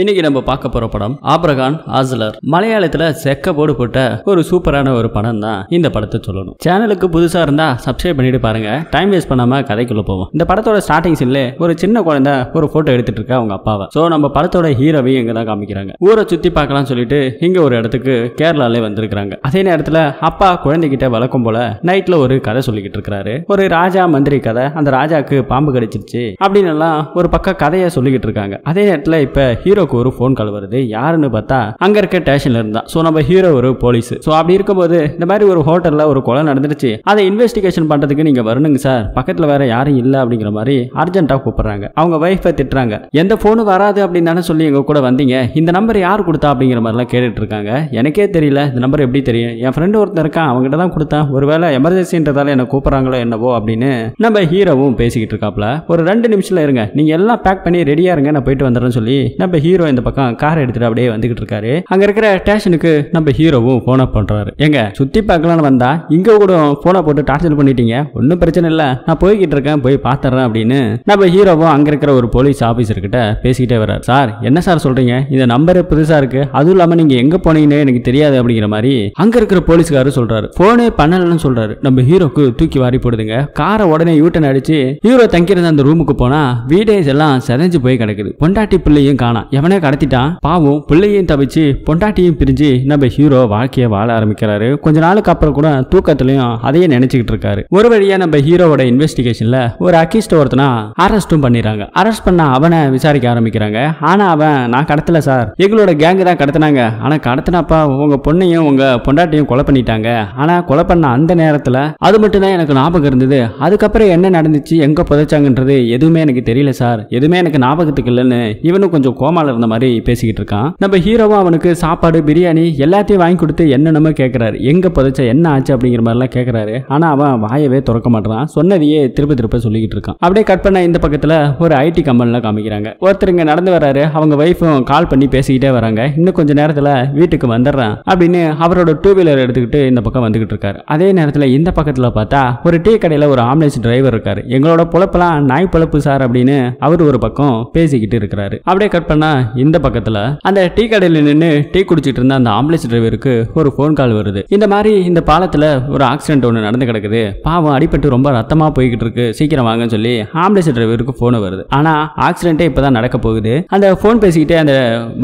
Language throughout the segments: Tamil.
இன்னைக்கு நம்ம பார்க்க போற படம் ஆப்ரகான் ஆசலர் மலையாளத்துல செக்க போடு போட்ட ஒரு சூப்பரான ஒரு படம் தான் இந்த படத்தை சொல்லணும் சேனலுக்கு புதுசா இருந்தா சப்ஸ்கிரைப் பண்ணிட்டு பாருங்க டைம் வேஸ்ட் பண்ணாம கதைக்குள்ள போவோம் இந்த படத்தோட ஸ்டார்டிங் சீன்ல ஒரு சின்ன குழந்தை ஒரு போட்டோ எடுத்துட்டு இருக்கா அவங்க அப்பாவை சோ நம்ம படத்தோட ஹீரோவையும் இங்க தான் காமிக்கிறாங்க ஊரை சுத்தி பார்க்கலாம் சொல்லிட்டு இங்க ஒரு இடத்துக்கு கேரளால வந்திருக்கிறாங்க அதே நேரத்துல அப்பா குழந்தைகிட்ட வழக்கம் போல நைட்ல ஒரு கதை சொல்லிக்கிட்டு இருக்கிறாரு ஒரு ராஜா மந்திரி கதை அந்த ராஜாக்கு பாம்பு கடிச்சிருச்சு அப்படின்னு எல்லாம் ஒரு பக்கம் கதையை சொல்லிக்கிட்டு இருக்காங்க அதே நேரத்துல இப்ப ஹீரோ ஹீரோக்கு ஒரு ஃபோன் கால் வருது யாருன்னு பார்த்தா அங்க இருக்க ஸ்டேஷன்ல இருந்தா சோ நம்ம ஹீரோ ஒரு போலீஸ் சோ அப்படி இருக்கும்போது இந்த மாதிரி ஒரு ஹோட்டல்ல ஒரு கொலை நடந்துருச்சு அதை இன்வெஸ்டிகேஷன் பண்றதுக்கு நீங்க வரணுங்க சார் பக்கத்துல வேற யாரும் இல்ல அப்படிங்கிற மாதிரி அர்ஜென்ட்டா கூப்பிடுறாங்க அவங்க வைஃப திட்டுறாங்க எந்த போனும் வராது அப்படின்னு தானே சொல்லி எங்க கூட வந்தீங்க இந்த நம்பர் யார் கொடுத்தா அப்படிங்கிற மாதிரி எல்லாம் கேட்டுட்டு இருக்காங்க எனக்கே தெரியல இந்த நம்பர் எப்படி தெரியும் என் ஃப்ரெண்டு ஒருத்தர் இருக்கான் அவங்ககிட்ட தான் கொடுத்தேன் ஒருவேளை எமர்ஜென்சின்றதால என்ன கூப்பிடுறாங்களோ என்னவோ அப்படின்னு நம்ம ஹீரோவும் பேசிக்கிட்டு இருக்காப்ல ஒரு ரெண்டு நிமிஷத்துல இருங்க நீங்க எல்லாம் பேக் பண்ணி ரெடியா இருங்க நான் போயிட்டு வந்துடுறேன் சொல்லி நம்ம ஹீரோ ஹீரோ இந்த பக்கம் கார் எடுத்துட்டு அப்படியே வந்துகிட்டு இருக்காரு அங்க இருக்கிற ஸ்டேஷனுக்கு நம்ம ஹீரோவும் போன் பண்றாரு எங்க சுத்தி பார்க்கலாம்னு வந்தா இங்க கூட போனை போட்டு டார்ச்சர் பண்ணிட்டீங்க ஒன்றும் பிரச்சனை இல்லை நான் போய்கிட்டு இருக்கேன் போய் பார்த்துறேன் அப்படின்னு நம்ம ஹீரோவும் அங்க இருக்கிற ஒரு போலீஸ் ஆபீசர் கிட்ட பேசிக்கிட்டே வர்றாரு சார் என்ன சார் சொல்றீங்க இந்த நம்பர் புதுசா இருக்கு அதுவும் இல்லாம நீங்க எங்க போனீங்கன்னு எனக்கு தெரியாது அப்படிங்கிற மாதிரி அங்க இருக்கிற போலீஸ்காரர் சொல்றாரு போனே பண்ணலன்னு சொல்றாரு நம்ம ஹீரோக்கு தூக்கி வாரி போடுதுங்க காரை உடனே யூட்டன் அடிச்சு ஹீரோ தங்கியிருந்த அந்த ரூமுக்கு போனா வீடேஸ் எல்லாம் செதஞ்சு போய் கிடக்குது பொண்டாட்டி பிள்ளையும் காணாம் எவனே கடத்திட்டான் பாவம் பிள்ளையும் தவிச்சு பொண்டாட்டியும் பிரிஞ்சு நம்ம ஹீரோ வாழ்க்கையை வாழ ஆரம்பிக்கிறாரு கொஞ்ச நாளுக்கு அப்புறம் கூட தூக்கத்திலையும் அதையே நினைச்சுக்கிட்டு இருக்காரு ஒரு வழியா நம்ம ஹீரோவோட இன்வெஸ்டிகேஷன்ல ஒரு அக்கிஸ்ட் ஒருத்தனா அரெஸ்டும் பண்ணிடுறாங்க அரெஸ்ட் பண்ண அவனை விசாரிக்க ஆரம்பிக்கிறாங்க ஆனா அவன் நான் கடத்தல சார் எங்களோட கேங்கு தான் கடத்தினாங்க ஆனா கடத்தினப்பா உங்க பொண்ணையும் உங்க பொண்டாட்டியும் கொலை பண்ணிட்டாங்க ஆனா கொலை பண்ண அந்த நேரத்துல அது மட்டும் தான் எனக்கு ஞாபகம் இருந்தது அதுக்கப்புறம் என்ன நடந்துச்சு எங்க புதைச்சாங்கன்றது எதுவுமே எனக்கு தெரியல சார் எதுவுமே எனக்கு ஞாபகத்துக்கு இல்லைன்னு இவனும் கொஞ்சம் கோமால இருந்த மாதிரி பேசிக்கிட்டு இருக்கான் நம்ம ஹீரோவும் அவனுக்கு சாப்பாடு பிரியாணி எல்லாத்தையும் வாங்கி கொடுத்து என்னென்னமோ கேட்குறாரு எங்கே புதைச்ச என்ன ஆச்சு அப்படிங்கிற மாதிரிலாம் கேட்குறாரு ஆனால் அவன் வாயவே திறக்க மாட்டான் சொன்னதையே திருப்ப திருப்ப சொல்லிக்கிட்டு இருக்கான் அப்படியே கட் பண்ண இந்த பக்கத்தில் ஒரு ஐடி கம்பெனிலாம் காமிக்கிறாங்க ஒருத்தருங்க நடந்து வர்றாரு அவங்க ஒய்ஃபும் கால் பண்ணி பேசிக்கிட்டே வராங்க இன்னும் கொஞ்சம் நேரத்தில் வீட்டுக்கு வந்துடுறேன் அப்படின்னு அவரோட டூ வீலர் எடுத்துக்கிட்டு இந்த பக்கம் வந்துகிட்டு இருக்காரு அதே நேரத்தில் இந்த பக்கத்தில் பார்த்தா ஒரு டீ கடையில் ஒரு ஆம்புலன்ஸ் டிரைவர் இருக்காரு எங்களோட பொழப்பெல்லாம் நாய் பொழப்பு சார் அப்படின்னு அவர் ஒரு பக்கம் பேசிக்கிட்டு இருக்கிறாரு அப்படியே கட் பண்ணா இந்த பக்கத்தில் அந்த டீ கடையில் நின்று டீ குடிச்சிட்டு இருந்த அந்த ஆம்புலன்ஸ் டிரைவருக்கு ஒரு ஃபோன் கால் வருது இந்த மாதிரி இந்த பாலத்தில் ஒரு ஆக்சிடென்ட் ஒன்று நடந்து கிடக்குது பாவம் அடிபட்டு ரொம்ப ரத்தமாக போய்கிட்டு இருக்கு சீக்கிரம் வாங்கன்னு சொல்லி ஆம்புலன்ஸ் டிரைவருக்கு போன் வருது ஆனால் ஆக்சிடென்ட்டே இப்போ தான் நடக்க போகுது அந்த ஃபோன் பேசிக்கிட்டே அந்த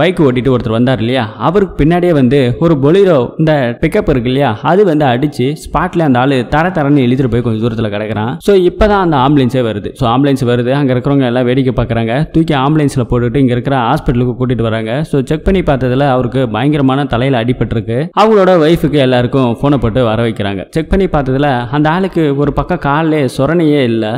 பைக் ஓட்டிட்டு ஒருத்தர் வந்தார் இல்லையா அவருக்கு பின்னாடியே வந்து ஒரு பொலிரோ இந்த பிக்கப் இருக்கு இல்லையா அது வந்து அடிச்சு ஸ்பாட்ல அந்த ஆள் தர தரன்னு எழுதிட்டு போய் கொஞ்சம் தூரத்தில் கிடக்குறான் ஸோ இப்போ தான் அந்த ஆம்புலன்ஸே வருது ஸோ ஆம்புலன்ஸ் வருது அங்கே இருக்கிறவங்க எல்லாம் வேடிக்கை பார்க்குறாங்க தூக்கி ஆம்புலன்ஸில் போட்டுட்டு இங்கே இருக்கிற ஹாஸ்பிட்டலுக்கு கூட்டிகிட்டு வராங்க ஸோ செக் பண்ணி பார்த்ததில் அவருக்கு பயங்கரமான தலையில் அடிபட்டிருக்கு அவங்களோட ஒய்ஃபுக்கு எல்லாருக்கும் போனை போட்டு வர வைக்கிறாங்க செக் பண்ணி பார்த்ததில் அந்த ஆளுக்கு ஒரு பக்கம் காலிலே சொரணையே இல்லை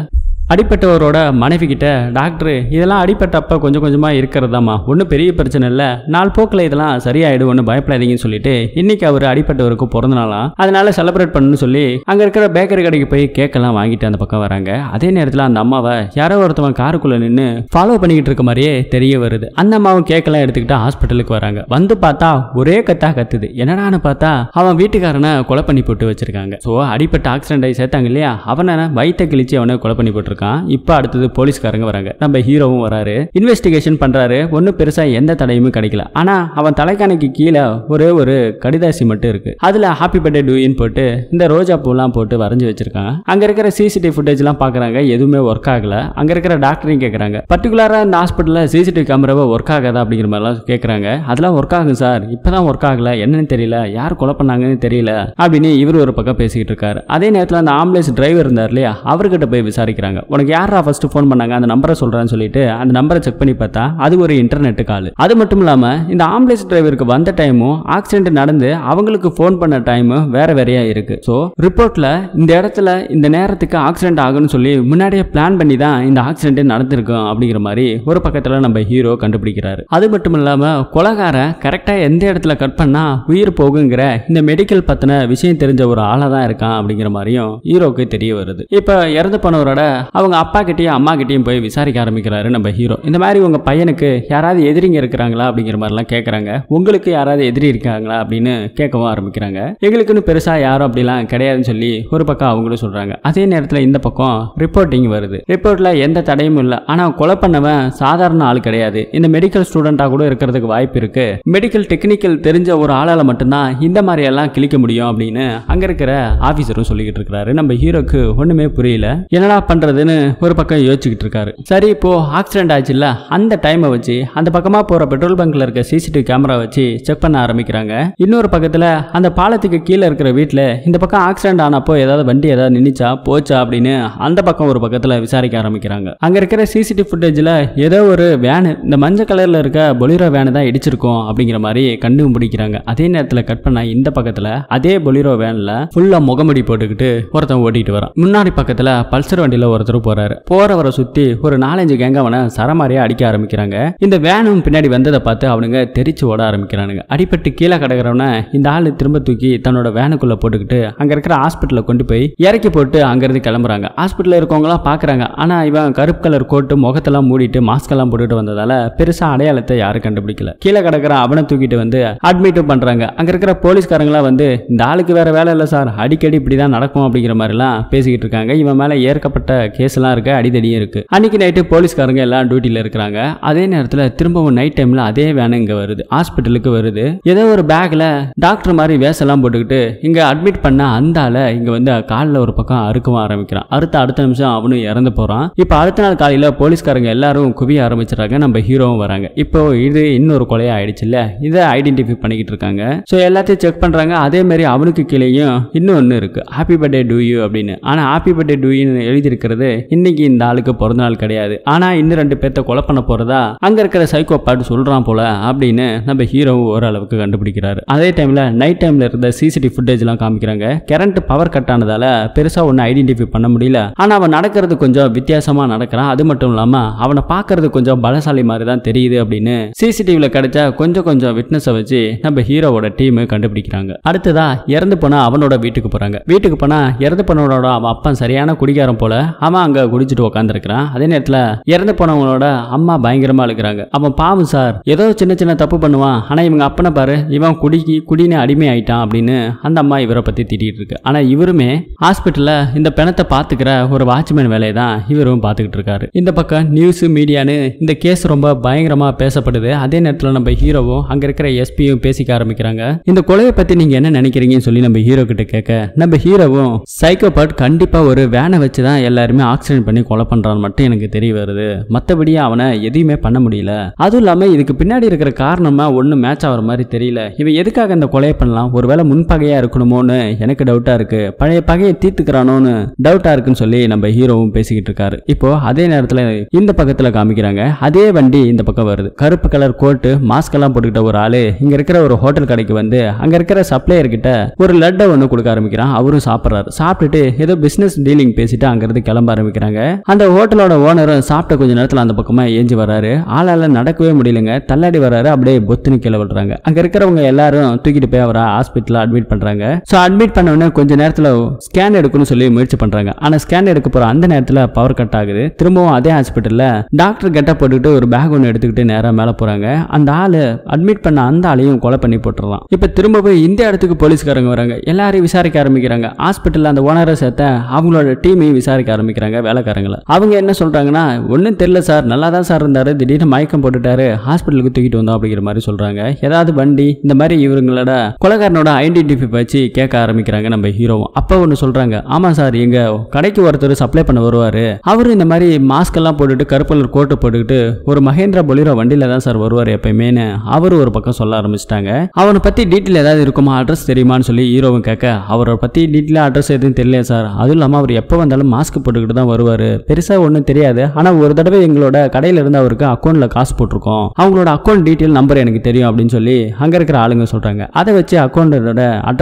அடிப்பட்டவரோட மனைவி கிட்ட டாக்டரு இதெல்லாம் அடிப்பட்டப்ப கொஞ்சம் கொஞ்சமாக இருக்கிறதாம்மா ஒன்றும் பெரிய பிரச்சனை இல்லை நாள் போக்கில் இதெல்லாம் சரியாயிடும் ஒன்றும் பயப்படாதீங்கன்னு சொல்லிட்டு இன்னைக்கு அவர் அடிப்பட்டவருக்கு பிறந்த நாளாம் அதனால செலிப்ரேட் பண்ணுன்னு சொல்லி அங்கே இருக்கிற பேக்கரி கடைக்கு போய் கேக்கெல்லாம் வாங்கிட்டு அந்த பக்கம் வராங்க அதே நேரத்தில் அந்த அம்மாவை யாரோ ஒருத்தவன் காருக்குள்ளே நின்று ஃபாலோ பண்ணிக்கிட்டு இருக்க மாதிரியே தெரிய வருது அந்த அம்மாவும் கேக்கெல்லாம் எடுத்துக்கிட்டு ஹாஸ்பிட்டலுக்கு வராங்க வந்து பார்த்தா ஒரே கத்தாக கத்துது என்னடான்னு பார்த்தா அவன் வீட்டுக்காரனை கொலை பண்ணி போட்டு வச்சிருக்காங்க ஸோ அடிப்பட்ட ஆக்சிடென்ட் ஆகி சேர்த்தாங்க இல்லையா அவனை வயிற்ற கிழிச்சு அவனை கொலை பண்ணி போட்டுருக்கான் இருக்கான் இப்போ அடுத்தது போலீஸ்காரங்க வராங்க நம்ம ஹீரோவும் வராரு இன்வெஸ்டிகேஷன் பண்றாரு ஒன்றும் பெருசா எந்த தடையுமே கிடைக்கல ஆனா அவன் தலைக்கணைக்கு கீழே ஒரே ஒரு கடிதாசி மட்டும் இருக்கு அதுல ஹாப்பி பர்த்டே டூயின் போட்டு இந்த ரோஜா பூலாம் போட்டு வரைஞ்சு வச்சிருக்காங்க அங்க இருக்கிற சிசிடிவி ஃபுட்டேஜ் எல்லாம் பாக்குறாங்க எதுவுமே ஒர்க் ஆகல அங்க இருக்கிற டாக்டரையும் கேட்கறாங்க பர்டிகுலரா இந்த ஹாஸ்பிட்டல்ல சிசிடிவி கேமராவை ஒர்க் ஆகாதா அப்படிங்கிற மாதிரிலாம் கேட்கறாங்க அதெல்லாம் ஒர்க் ஆகும் சார் இப்பதான் ஒர்க் ஆகல என்னன்னு தெரியல யார் கொலை பண்ணாங்கன்னு தெரியல அப்படின்னு இவர் ஒரு பக்கம் பேசிக்கிட்டு இருக்காரு அதே நேரத்தில் அந்த ஆம்புலன்ஸ் டிரைவர் இருந்தார் இல்லையா அவர்கிட்ட போய் விசாரிக்கிறாங்க உனக்கு யாரா ஃபஸ்ட்டு ஃபோன் பண்ணாங்க அந்த நம்பரை சொல்கிறேன்னு சொல்லிட்டு அந்த நம்பரை செக் பண்ணி பார்த்தா அது ஒரு இன்டர்நெட் கால் அது மட்டும் இல்லாமல் இந்த ஆம்புலன்ஸ் டிரைவருக்கு வந்த டைமும் ஆக்சிடென்ட் நடந்து அவங்களுக்கு ஃபோன் பண்ண டைமும் வேற வேறையா இருக்கு ஸோ ரிப்போர்ட்டில் இந்த இடத்துல இந்த நேரத்துக்கு ஆக்சிடென்ட் ஆகும்னு சொல்லி முன்னாடியே பிளான் பண்ணி தான் இந்த ஆக்சிடென்ட் நடந்திருக்கும் அப்படிங்கிற மாதிரி ஒரு பக்கத்தில் நம்ம ஹீரோ கண்டுபிடிக்கிறாரு அது மட்டும் இல்லாமல் குலகார கரெக்டாக எந்த இடத்துல கட் பண்ணால் உயிர் போகுங்கிற இந்த மெடிக்கல் பற்றின விஷயம் தெரிஞ்ச ஒரு ஆளாக தான் இருக்கான் அப்படிங்கிற மாதிரியும் ஹீரோக்கு தெரிய வருது இப்போ இறந்து போனவரோட அவங்க அப்பா கிட்டேயும் அம்மா கிட்டேயும் போய் விசாரிக்க ஆரம்பிக்கிறாரு நம்ம ஹீரோ இந்த மாதிரி உங்கள் பையனுக்கு யாராவது எதிரிங்க இருக்கிறாங்களா அப்படிங்கிற மாதிரிலாம் கேட்குறாங்க உங்களுக்கு யாராவது எதிரி இருக்காங்களா அப்படின்னு கேட்கவும் ஆரம்பிக்கிறாங்க எங்களுக்குன்னு பெருசாக யாரும் அப்படிலாம் கிடையாதுன்னு சொல்லி ஒரு பக்கம் அவங்களும் சொல்கிறாங்க அதே நேரத்தில் இந்த பக்கம் ரிப்போர்ட்டிங் வருது ரிப்போர்ட்டில் எந்த தடையும் இல்லை ஆனால் கொலை பண்ணவன் சாதாரண ஆள் கிடையாது இந்த மெடிக்கல் ஸ்டூடெண்ட்டாக கூட இருக்கிறதுக்கு வாய்ப்பு இருக்குது மெடிக்கல் டெக்னிக்கல் தெரிஞ்ச ஒரு ஆளால் மட்டும்தான் இந்த மாதிரி எல்லாம் கிளிக்க முடியும் அப்படின்னு அங்கே இருக்கிற ஆஃபீஸரும் சொல்லிக்கிட்டு இருக்கிறாரு நம்ம ஹீரோக்கு ஒன்றுமே புரியல என்னடா பண்ணுறது பண்ணுறதுன்னு ஒரு பக்கம் யோசிச்சுக்கிட்டு இருக்காரு சரி இப்போது ஆக்சிடென்ட் ஆச்சுல்ல அந்த டைமை வச்சு அந்த பக்கமாக போகிற பெட்ரோல் பங்க்ல இருக்க சிசிடிவி கேமரா வச்சு செக் பண்ண ஆரம்பிக்கிறாங்க இன்னொரு பக்கத்தில் அந்த பாலத்துக்கு கீழே இருக்கிற வீட்டில் இந்த பக்கம் ஆக்சிடென்ட் ஆனப்போ ஏதாவது வண்டி ஏதாவது நின்றுச்சா போச்சா அப்படின்னு அந்த பக்கம் ஒரு பக்கத்தில் விசாரிக்க ஆரம்பிக்கிறாங்க அங்கே இருக்கிற சிசிடிவி ஃபுட்டேஜில் ஏதோ ஒரு வேனு இந்த மஞ்சள் கலரில் இருக்க பொலிரோ வேனு தான் இடிச்சிருக்கோம் அப்படிங்கிற மாதிரி கண்டும் பிடிக்கிறாங்க அதே நேரத்தில் கட் பண்ண இந்த பக்கத்தில் அதே பொலிரோ வேனில் ஃபுல்லாக முகமுடி போட்டுக்கிட்டு ஒருத்தன் ஓட்டிகிட்டு வரான் முன்னாடி பக்கத்தில் பல்சர் வண்டியில் ஒருத்தன் ஒருத்தர் போறாரு போறவரை சுத்தி ஒரு நாலஞ்சு கேங்க அவனை சரமாரியா அடிக்க ஆரம்பிக்கிறாங்க இந்த வேனும் பின்னாடி வந்ததை பார்த்து அவனுங்க தெரிச்சு ஓட ஆரம்பிக்கிறானுங்க அடிபட்டு கீழே கிடக்கிறவன இந்த ஆள் திரும்ப தூக்கி தன்னோட வேனுக்குள்ள போட்டுக்கிட்டு அங்க இருக்கிற ஹாஸ்பிட்டல கொண்டு போய் இறக்கி போட்டு அங்கிருந்து கிளம்புறாங்க ஹாஸ்பிட்டல் இருக்கவங்களாம் பாக்குறாங்க ஆனா இவன் கருப்பு கலர் கோட்டு முகத்தெல்லாம் மூடிட்டு மாஸ்க் எல்லாம் போட்டுட்டு வந்ததால பெருசா அடையாளத்தை யாரும் கண்டுபிடிக்கல கீழே கிடக்கிற அவனை தூக்கிட்டு வந்து அட்மிட்டும் பண்றாங்க அங்க இருக்கிற போலீஸ்காரங்களா வந்து இந்த ஆளுக்கு வேற வேலை இல்ல சார் அடிக்கடி இப்படிதான் நடக்கும் அப்படிங்கிற மாதிரிலாம் பேசிக்கிட்டு இருக்காங்க இவன் மேல ஏற்கப்பட்ட கேஸ்லாம் இருக்குது அடிதடியும் இருக்குது அன்றைக்கி நைட்டு போலீஸ்காரங்க எல்லாம் டியூட்டியில் இருக்கிறாங்க அதே நேரத்தில் திரும்பவும் நைட் டைமில் அதே வேணும் இங்கே வருது ஹாஸ்பிட்டலுக்கு வருது ஏதோ ஒரு பேக்கில் டாக்டர் மாதிரி வேஷெல்லாம் போட்டுக்கிட்டு இங்கே அட்மிட் பண்ண அந்த ஆளை இங்கே வந்து காலில் ஒரு பக்கம் அறுக்கவும் ஆரம்பிக்கிறான் அறுத்த அடுத்த நிமிஷம் அவனும் இறந்து போகிறான் இப்போ அடுத்த நாள் காலையில் போலீஸ்காரங்க எல்லாரும் குவிய ஆரம்பிச்சிடறாங்க நம்ம ஹீரோவும் வராங்க இப்போ இது இன்னொரு கொலையாக ஆயிடுச்சு இல்லை இதை ஐடென்டிஃபை பண்ணிக்கிட்டு இருக்காங்க ஸோ எல்லாத்தையும் செக் பண்ணுறாங்க அதே மாதிரி அவனுக்கு கீழேயும் ஒன்று இருக்குது ஹாப்பி பர்த்டே டூ யூ அப்படின்னு ஆனால் ஹாப்பி பர்த்டே டூ யூன்னு எழுதியிருக்கிறது இன்னைக்கு இந்த ஆளுக்கு பிறந்த நாள் கிடையாது ஆனா இன்னும் ரெண்டு பேர்த்த கொலை பண்ண போறதா அங்க இருக்கிற சைக்கோ பாட்டு சொல்றான் போல அப்படின்னு நம்ம ஹீரோ ஓரளவுக்கு கண்டுபிடிக்கிறாரு அதே டைம்ல நைட் டைம்ல இருந்த சிசிடிவி எல்லாம் காமிக்கிறாங்க கரண்ட் பவர் கட் ஆனதால பெருசா ஒண்ணு ஐடென்டிஃபை பண்ண முடியல ஆனா அவன் நடக்கிறது கொஞ்சம் வித்தியாசமா நடக்கிறான் அது மட்டும் இல்லாம அவனை பாக்குறது கொஞ்சம் பலசாலி மாதிரி தான் தெரியுது அப்படின்னு சிசிடிவில கிடைச்ச கொஞ்சம் கொஞ்சம் விட்னஸ் வச்சு நம்ம ஹீரோவோட டீம் கண்டுபிடிக்கிறாங்க அடுத்ததா இறந்து போனா அவனோட வீட்டுக்கு போறாங்க வீட்டுக்கு போனா இறந்து போனவனோட அவன் சரியான குடிகாரம் போல அவன் அவன் அங்கே குடிச்சிட்டு உட்காந்துருக்கிறான் அதே நேரத்தில் இறந்து போனவங்களோட அம்மா பயங்கரமாக இருக்கிறாங்க அவன் பாவம் சார் ஏதோ சின்ன சின்ன தப்பு பண்ணுவான் ஆனால் இவங்க அப்பனை பாரு இவன் குடி குடின்னு அடிமை ஆயிட்டான் அப்படின்னு அந்த அம்மா இவரை பற்றி திட்டிகிட்டு இருக்கு ஆனால் இவருமே ஹாஸ்பிட்டலில் இந்த பிணத்தை பார்த்துக்கிற ஒரு வாட்ச்மேன் வேலையை தான் இவரும் பார்த்துக்கிட்டு இருக்காரு இந்த பக்கம் நியூஸு மீடியான்னு இந்த கேஸ் ரொம்ப பயங்கரமாக பேசப்படுது அதே நேரத்தில் நம்ம ஹீரோவும் அங்கே இருக்கிற எஸ்பியும் பேசிக்க ஆரம்பிக்கிறாங்க இந்த கொலையை பற்றி நீங்கள் என்ன நினைக்கிறீங்கன்னு சொல்லி நம்ம ஹீரோ கிட்ட கேட்க நம்ம ஹீரோவும் சைக்கோபாட் கண்டிப்பாக ஒரு வேனை வச்சு தான் எல்லாருமே ஆக்சிடென்ட் பண்ணி கொலை பண்றான்னு மட்டும் எனக்கு தெரிய வருது மற்றபடி அவனை எதையுமே பண்ண முடியல அதுவும் இல்லாமல் இதுக்கு பின்னாடி இருக்கிற காரணமாக ஒன்றும் மேட்ச் ஆகிற மாதிரி தெரியல இவன் எதுக்காக இந்த கொலையை பண்ணலாம் ஒருவேளை முன்பகையாக இருக்கணுமோன்னு எனக்கு டவுட்டாக இருக்குது பழைய பகையை தீர்த்துக்கிறானோன்னு டவுட்டாக இருக்குன்னு சொல்லி நம்ம ஹீரோவும் பேசிக்கிட்டு இருக்காரு இப்போ அதே நேரத்தில் இந்த பக்கத்தில் காமிக்கிறாங்க அதே வண்டி இந்த பக்கம் வருது கருப்பு கலர் கோட்டு மாஸ்க் எல்லாம் போட்டுக்கிட்ட ஒரு ஆளு இங்க இருக்கிற ஒரு ஹோட்டல் கடைக்கு வந்து அங்க இருக்கிற சப்ளையர் கிட்ட ஒரு லட்டை ஒன்று கொடுக்க ஆரம்பிக்கிறான் அவரும் சாப்பிட்றாரு சாப்பிட்டுட்டு ஏதோ பிசினஸ் டீலிங் பேசிட்டு அங்கிருந்து கிளம்ப ஆரம்பிக்கிறாங்க அந்த ஹோட்டலோட ஓனரும் சாப்பிட்ட கொஞ்ச நேரத்தில் அந்த பக்கமா ஏஞ்சி வர்றாரு ஆளால் நடக்கவே முடியலங்க தள்ளாடி வராரு அப்படியே பொத்துனு கீழே விடுறாங்க அங்க இருக்கிறவங்க எல்லாரும் தூக்கிட்டு போய் அவரை ஹாஸ்பிட்டல் அட்மிட் பண்றாங்க ஸோ அட்மிட் பண்ண உடனே கொஞ்ச நேரத்தில் ஸ்கேன் எடுக்கணும்னு சொல்லி முயற்சி பண்றாங்க ஆனா ஸ்கேன் எடுக்க போற அந்த நேரத்தில் பவர் கட் ஆகுது திரும்பவும் அதே ஹாஸ்பிட்டலில் டாக்டர் கெட்ட போட்டுக்கிட்டு ஒரு பேக் ஒன்று எடுத்துக்கிட்டு நேராக மேலே போறாங்க அந்த ஆள் அட்மிட் பண்ண அந்த ஆளையும் கொலை பண்ணி போட்டுடலாம் இப்போ திரும்ப போய் இந்த இடத்துக்கு போலீஸ்காரங்க வராங்க எல்லாரையும் விசாரிக்க ஆரம்பிக்கிறாங்க ஹாஸ்பிட்டலில் அந்த ஓனரை சேர்த்த அவங்களோட டீமையும் விசாரிக்க ஆரம்பிக்கிறாங்க கேட்குறாங்க வேலைக்காரங்களை அவங்க என்ன சொல்கிறாங்கன்னா ஒன்றும் தெரில சார் நல்லா தான் சார் இருந்தார் திடீர்னு மயக்கம் போட்டுட்டாரு ஹாஸ்பிட்டலுக்கு தூக்கிட்டு வந்தோம் அப்படிங்கிற மாதிரி சொல்கிறாங்க ஏதாவது வண்டி இந்த மாதிரி இவங்களோட கொலகாரனோட ஐடென்டிட்டி வச்சு கேட்க ஆரம்பிக்கிறாங்க நம்ம ஹீரோவும் அப்போ ஒன்று சொல்கிறாங்க ஆமாம் சார் எங்கள் கடைக்கு ஒருத்தர் சப்ளை பண்ண வருவார் அவர் இந்த மாதிரி மாஸ்க் எல்லாம் போட்டுட்டு கருப்பு கலர் கோட்டு போட்டுக்கிட்டு ஒரு மகேந்திரா பொலிரோ வண்டியில் தான் சார் வருவார் எப்பயுமேனு அவர் ஒரு பக்கம் சொல்ல ஆரம்பிச்சிட்டாங்க அவனை பற்றி டீட்டெயில் ஏதாவது இருக்குமா அட்ரஸ் தெரியுமான்னு சொல்லி ஹீரோவும் கேட்க அவரை பற்றி டீட்டெயிலாக அட்ரஸ் எதுவும் தெரியல சார் அதுவும் இல்லாமல் அவர் எப்போ வந்தாலும் மாஸ்க் போட்டுக்கிட்டு பண்ணிட்டு தான் வருவாரு பெருசா ஒன்றும் தெரியாது ஆனால் ஒரு தடவை எங்களோட கடையில இருந்து அவருக்கு அக்கௌண்ட்ல காசு போட்டிருக்கோம் அவங்களோட அக்கௌண்ட் டீட்டெயில் நம்பர் எனக்கு தெரியும் அப்படின்னு சொல்லி அங்க இருக்கிற ஆளுங்க சொல்றாங்க அதை வச்சு அக்கௌண்டோட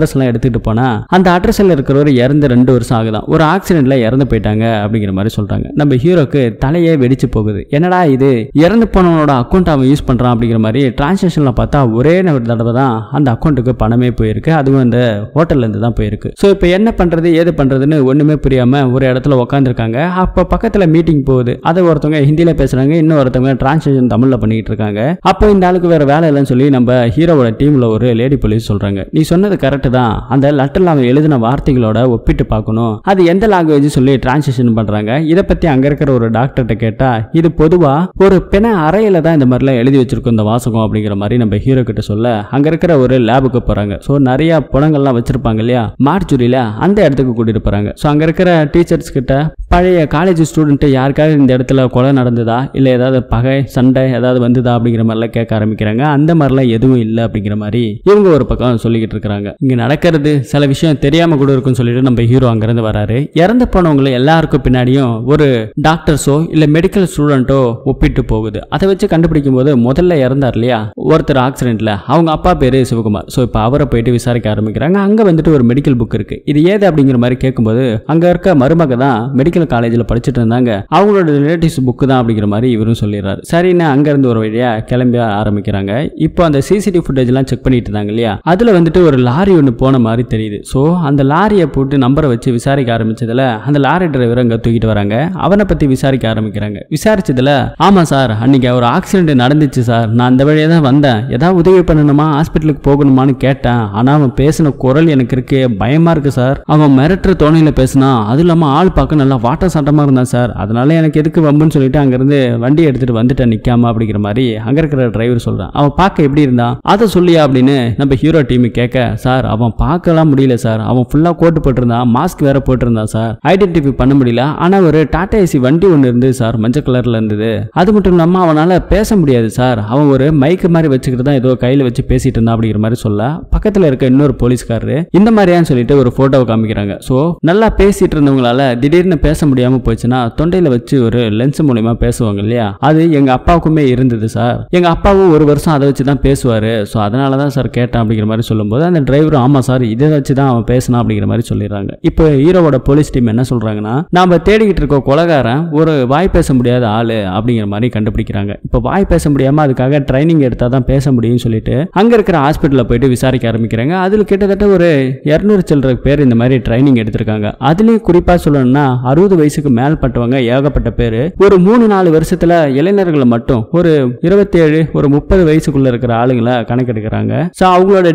எல்லாம் எடுத்துட்டு போனா அந்த அட்ரஸ்ல இருக்கிறவர் இறந்து ரெண்டு வருஷம் ஆகுதான் ஒரு ஆக்சிடென்ட்ல இறந்து போயிட்டாங்க அப்படிங்கிற மாதிரி சொல்றாங்க நம்ம ஹீரோக்கு தலையே வெடிச்சு போகுது என்னடா இது இறந்து போனவனோட அக்கௌண்ட் அவன் யூஸ் பண்றான் அப்படிங்கிற மாதிரி டிரான்சாக்ஷனில் பார்த்தா ஒரே தடவை தான் அந்த அக்கௌண்ட்டுக்கு பணமே போயிருக்கு அதுவும் அந்த ஹோட்டல்ல இருந்து தான் போயிருக்கு ஸோ இப்போ என்ன பண்றது ஏது பண்றதுன்னு ஒண்ணுமே புரியாம ஒரு இடத்துல உட்காந்துருக்க இருக்காங்க அப்போ பக்கத்தில் மீட்டிங் போகுது அதை ஒருத்தவங்க ஹிந்தியில் பேசுகிறாங்க இன்னொருத்தவங்க டிரான்ஸ்லேஷன் தமிழில் பண்ணிகிட்டு இருக்காங்க அப்போ இந்த ஆளுக்கு வேறு வேலை இல்லைன்னு சொல்லி நம்ம ஹீரோவோட டீமில் ஒரு லேடி போலீஸ் சொல்கிறாங்க நீ சொன்னது கரெக்டு தான் அந்த லெட்டரில் அவங்க எழுதின வார்த்தைகளோட ஒப்பிட்டு பார்க்கணும் அது எந்த லாங்குவேஜ் சொல்லி டிரான்ஸ்லேஷன் பண்ணுறாங்க இதை பற்றி அங்கே இருக்கிற ஒரு டாக்டர்கிட்ட கேட்டால் இது பொதுவாக ஒரு பிண அறையில் தான் இந்த மாதிரிலாம் எழுதி வச்சிருக்கோம் இந்த வாசகம் அப்படிங்கிற மாதிரி நம்ம ஹீரோ கிட்ட சொல்ல அங்கே இருக்கிற ஒரு லேபுக்கு போகிறாங்க ஸோ நிறையா புலங்கள்லாம் வச்சுருப்பாங்க இல்லையா மார்ச்சுரியில் அந்த இடத்துக்கு கூட்டிகிட்டு போகிறாங்க ஸோ அங்கே இருக்கிற டீச்சர்ஸ் கிட்ட பழைய காலேஜ் ஸ்டூடெண்ட்டு யாருக்காவது இந்த இடத்துல கொலை நடந்ததா இல்லை ஏதாவது பகை சண்டை ஏதாவது வந்ததா அப்படிங்கிற மாதிரிலாம் கேட்க ஆரம்பிக்கிறாங்க அந்த மாதிரிலாம் எதுவும் இல்லை அப்படிங்கிற மாதிரி இவங்க ஒரு பக்கம் சொல்லிக்கிட்டு இருக்கிறாங்க இங்கே நடக்கிறது சில விஷயம் தெரியாமல் கூட இருக்குன்னு சொல்லிட்டு நம்ம ஹீரோ அங்கேருந்து வராரு இறந்து போனவங்களை எல்லாருக்கும் பின்னாடியும் ஒரு டாக்டர்ஸோ இல்லை மெடிக்கல் ஸ்டூடெண்ட்டோ ஒப்பிட்டு போகுது அதை வச்சு கண்டுபிடிக்கும் போது முதல்ல இறந்தார் இல்லையா ஒருத்தர் ஆக்சிடென்ட்டில் அவங்க அப்பா பேர் சிவகுமார் ஸோ இப்போ அவரை போயிட்டு விசாரிக்க ஆரம்பிக்கிறாங்க அங்கே வந்துட்டு ஒரு மெடிக்கல் புக் இருக்குது இது ஏது அப்படிங்கிற மாதிரி கேட்கும்போது அங்கே இருக்க மருமக தான் மெடிக்கல் மெடிக்கல் காலேஜில் படிச்சுட்டு இருந்தாங்க அவங்களோட ரிலேட்டிவ்ஸ் புக்கு தான் அப்படிங்கிற மாதிரி இவரும் சொல்லிடுறாரு சரின்னு அங்கேருந்து ஒரு வழியாக கிளம்பி ஆரம்பிக்கிறாங்க இப்போ அந்த சிசிடிவி ஃபுட்டேஜ்லாம் செக் பண்ணிட்டு இருந்தாங்க இல்லையா அதில் வந்துட்டு ஒரு லாரி ஒன்று போன மாதிரி தெரியுது ஸோ அந்த லாரியை போட்டு நம்பரை வச்சு விசாரிக்க ஆரம்பித்ததில் அந்த லாரி டிரைவர் அங்கே தூக்கிட்டு வராங்க அவனை பற்றி விசாரிக்க ஆரம்பிக்கிறாங்க விசாரிச்சதில் ஆமாம் சார் அன்றைக்கி ஒரு ஆக்சிடென்ட் நடந்துச்சு சார் நான் அந்த வழியாக தான் வந்தேன் ஏதாவது உதவி பண்ணணுமா ஹாஸ்பிட்டலுக்கு போகணுமான்னு கேட்டேன் ஆனால் அவன் பேசின குரல் எனக்கு இருக்கு பயமாக இருக்குது சார் அவன் மிரட்டுற தோணையில் பேசுனா அதுவும் இல்லாமல் ஆள் பார்க்க நல்லா வாட்டர் சட்டமாக இருந்தான் சார் அதனால் எனக்கு எதுக்கு வம்புன்னு சொல்லிட்டு அங்கேருந்து வண்டி எடுத்துகிட்டு வந்துட்டேன் நிற்காம அப்படிங்கிற மாதிரி அங்கே இருக்கிற டிரைவர் சொல்கிறான் அவன் பார்க்க எப்படி இருந்தான் அதை சொல்லியா அப்படின்னு நம்ம ஹீரோ டீம் கேட்க சார் அவன் பார்க்கலாம் முடியல சார் அவன் ஃபுல்லாக கோட்டு போட்டிருந்தான் மாஸ்க் வேற போட்டிருந்தான் சார் ஐடென்டிஃபை பண்ண முடியல ஆனால் ஒரு டாடா ஏசி வண்டி ஒன்று இருந்தது சார் மஞ்சள் கலரில் இருந்தது அது மட்டும் இல்லாமல் அவனால் பேச முடியாது சார் அவன் ஒரு மைக்கு மாதிரி வச்சுக்கிட்டு தான் ஏதோ கையில் வச்சு பேசிட்டு இருந்தான் அப்படிங்கிற மாதிரி சொல்ல பக்கத்தில் இருக்க இன்னொரு போலீஸ்காரரு இந்த மாதிரியான்னு சொல்லிட்டு ஒரு ஃபோட்டோவை காமிக்கிறாங்க ஸோ நல்லா பேசிட்டு இருந்தவங்களால திடீர்னு பேச பேச முடியாமல் போச்சுன்னா தொண்டையில் வச்சு ஒரு லென்ஸ் மூலிமா பேசுவாங்க இல்லையா அது எங்கள் அப்பாவுக்குமே இருந்தது சார் எங்கள் அப்பாவும் ஒரு வருஷம் அதை வச்சு தான் பேசுவார் ஸோ அதனால தான் சார் கேட்டேன் அப்படிங்கிற மாதிரி சொல்லும்போது அந்த டிரைவர் ஆமாம் சார் இதை வச்சு தான் அவன் பேசினா அப்படிங்கிற மாதிரி சொல்லிடுறாங்க இப்போ ஹீரோவோட போலீஸ் டீம் என்ன சொல்றாங்கன்னா நாம் தேடிக்கிட்டு இருக்க கொலகாரன் ஒரு வாய் பேச முடியாத ஆள் அப்படிங்கிற மாதிரி கண்டுபிடிக்கிறாங்க இப்போ வாய் பேச முடியாமல் அதுக்காக ட்ரைனிங் எடுத்தால் தான் பேச முடியும்னு சொல்லிட்டு அங்கே இருக்கிற ஹாஸ்பிட்டலில் போயிட்டு விசாரிக்க ஆரம்பிக்கிறாங்க அதில் கிட்டத்தட்ட ஒரு இரநூறு சில்லற பேர் இந்த மாதிரி ட்ரைனிங் எடுத்திருக்காங்க அதுலயும் குறிப்பாக சொல்லணும்னா அறுபது அறுபது வயசுக்கு மேல்பட்டவங்க ஏகப்பட்ட பேர் ஒரு மூணு நாலு வருஷத்துல இளைஞர்களை மட்டும் ஒரு இருபத்தேழு ஒரு முப்பது வயசுக்குள்ள இருக்கிற ஆளுங்களை கணக்கெடுக்கிறாங்க ஸோ அவங்களோட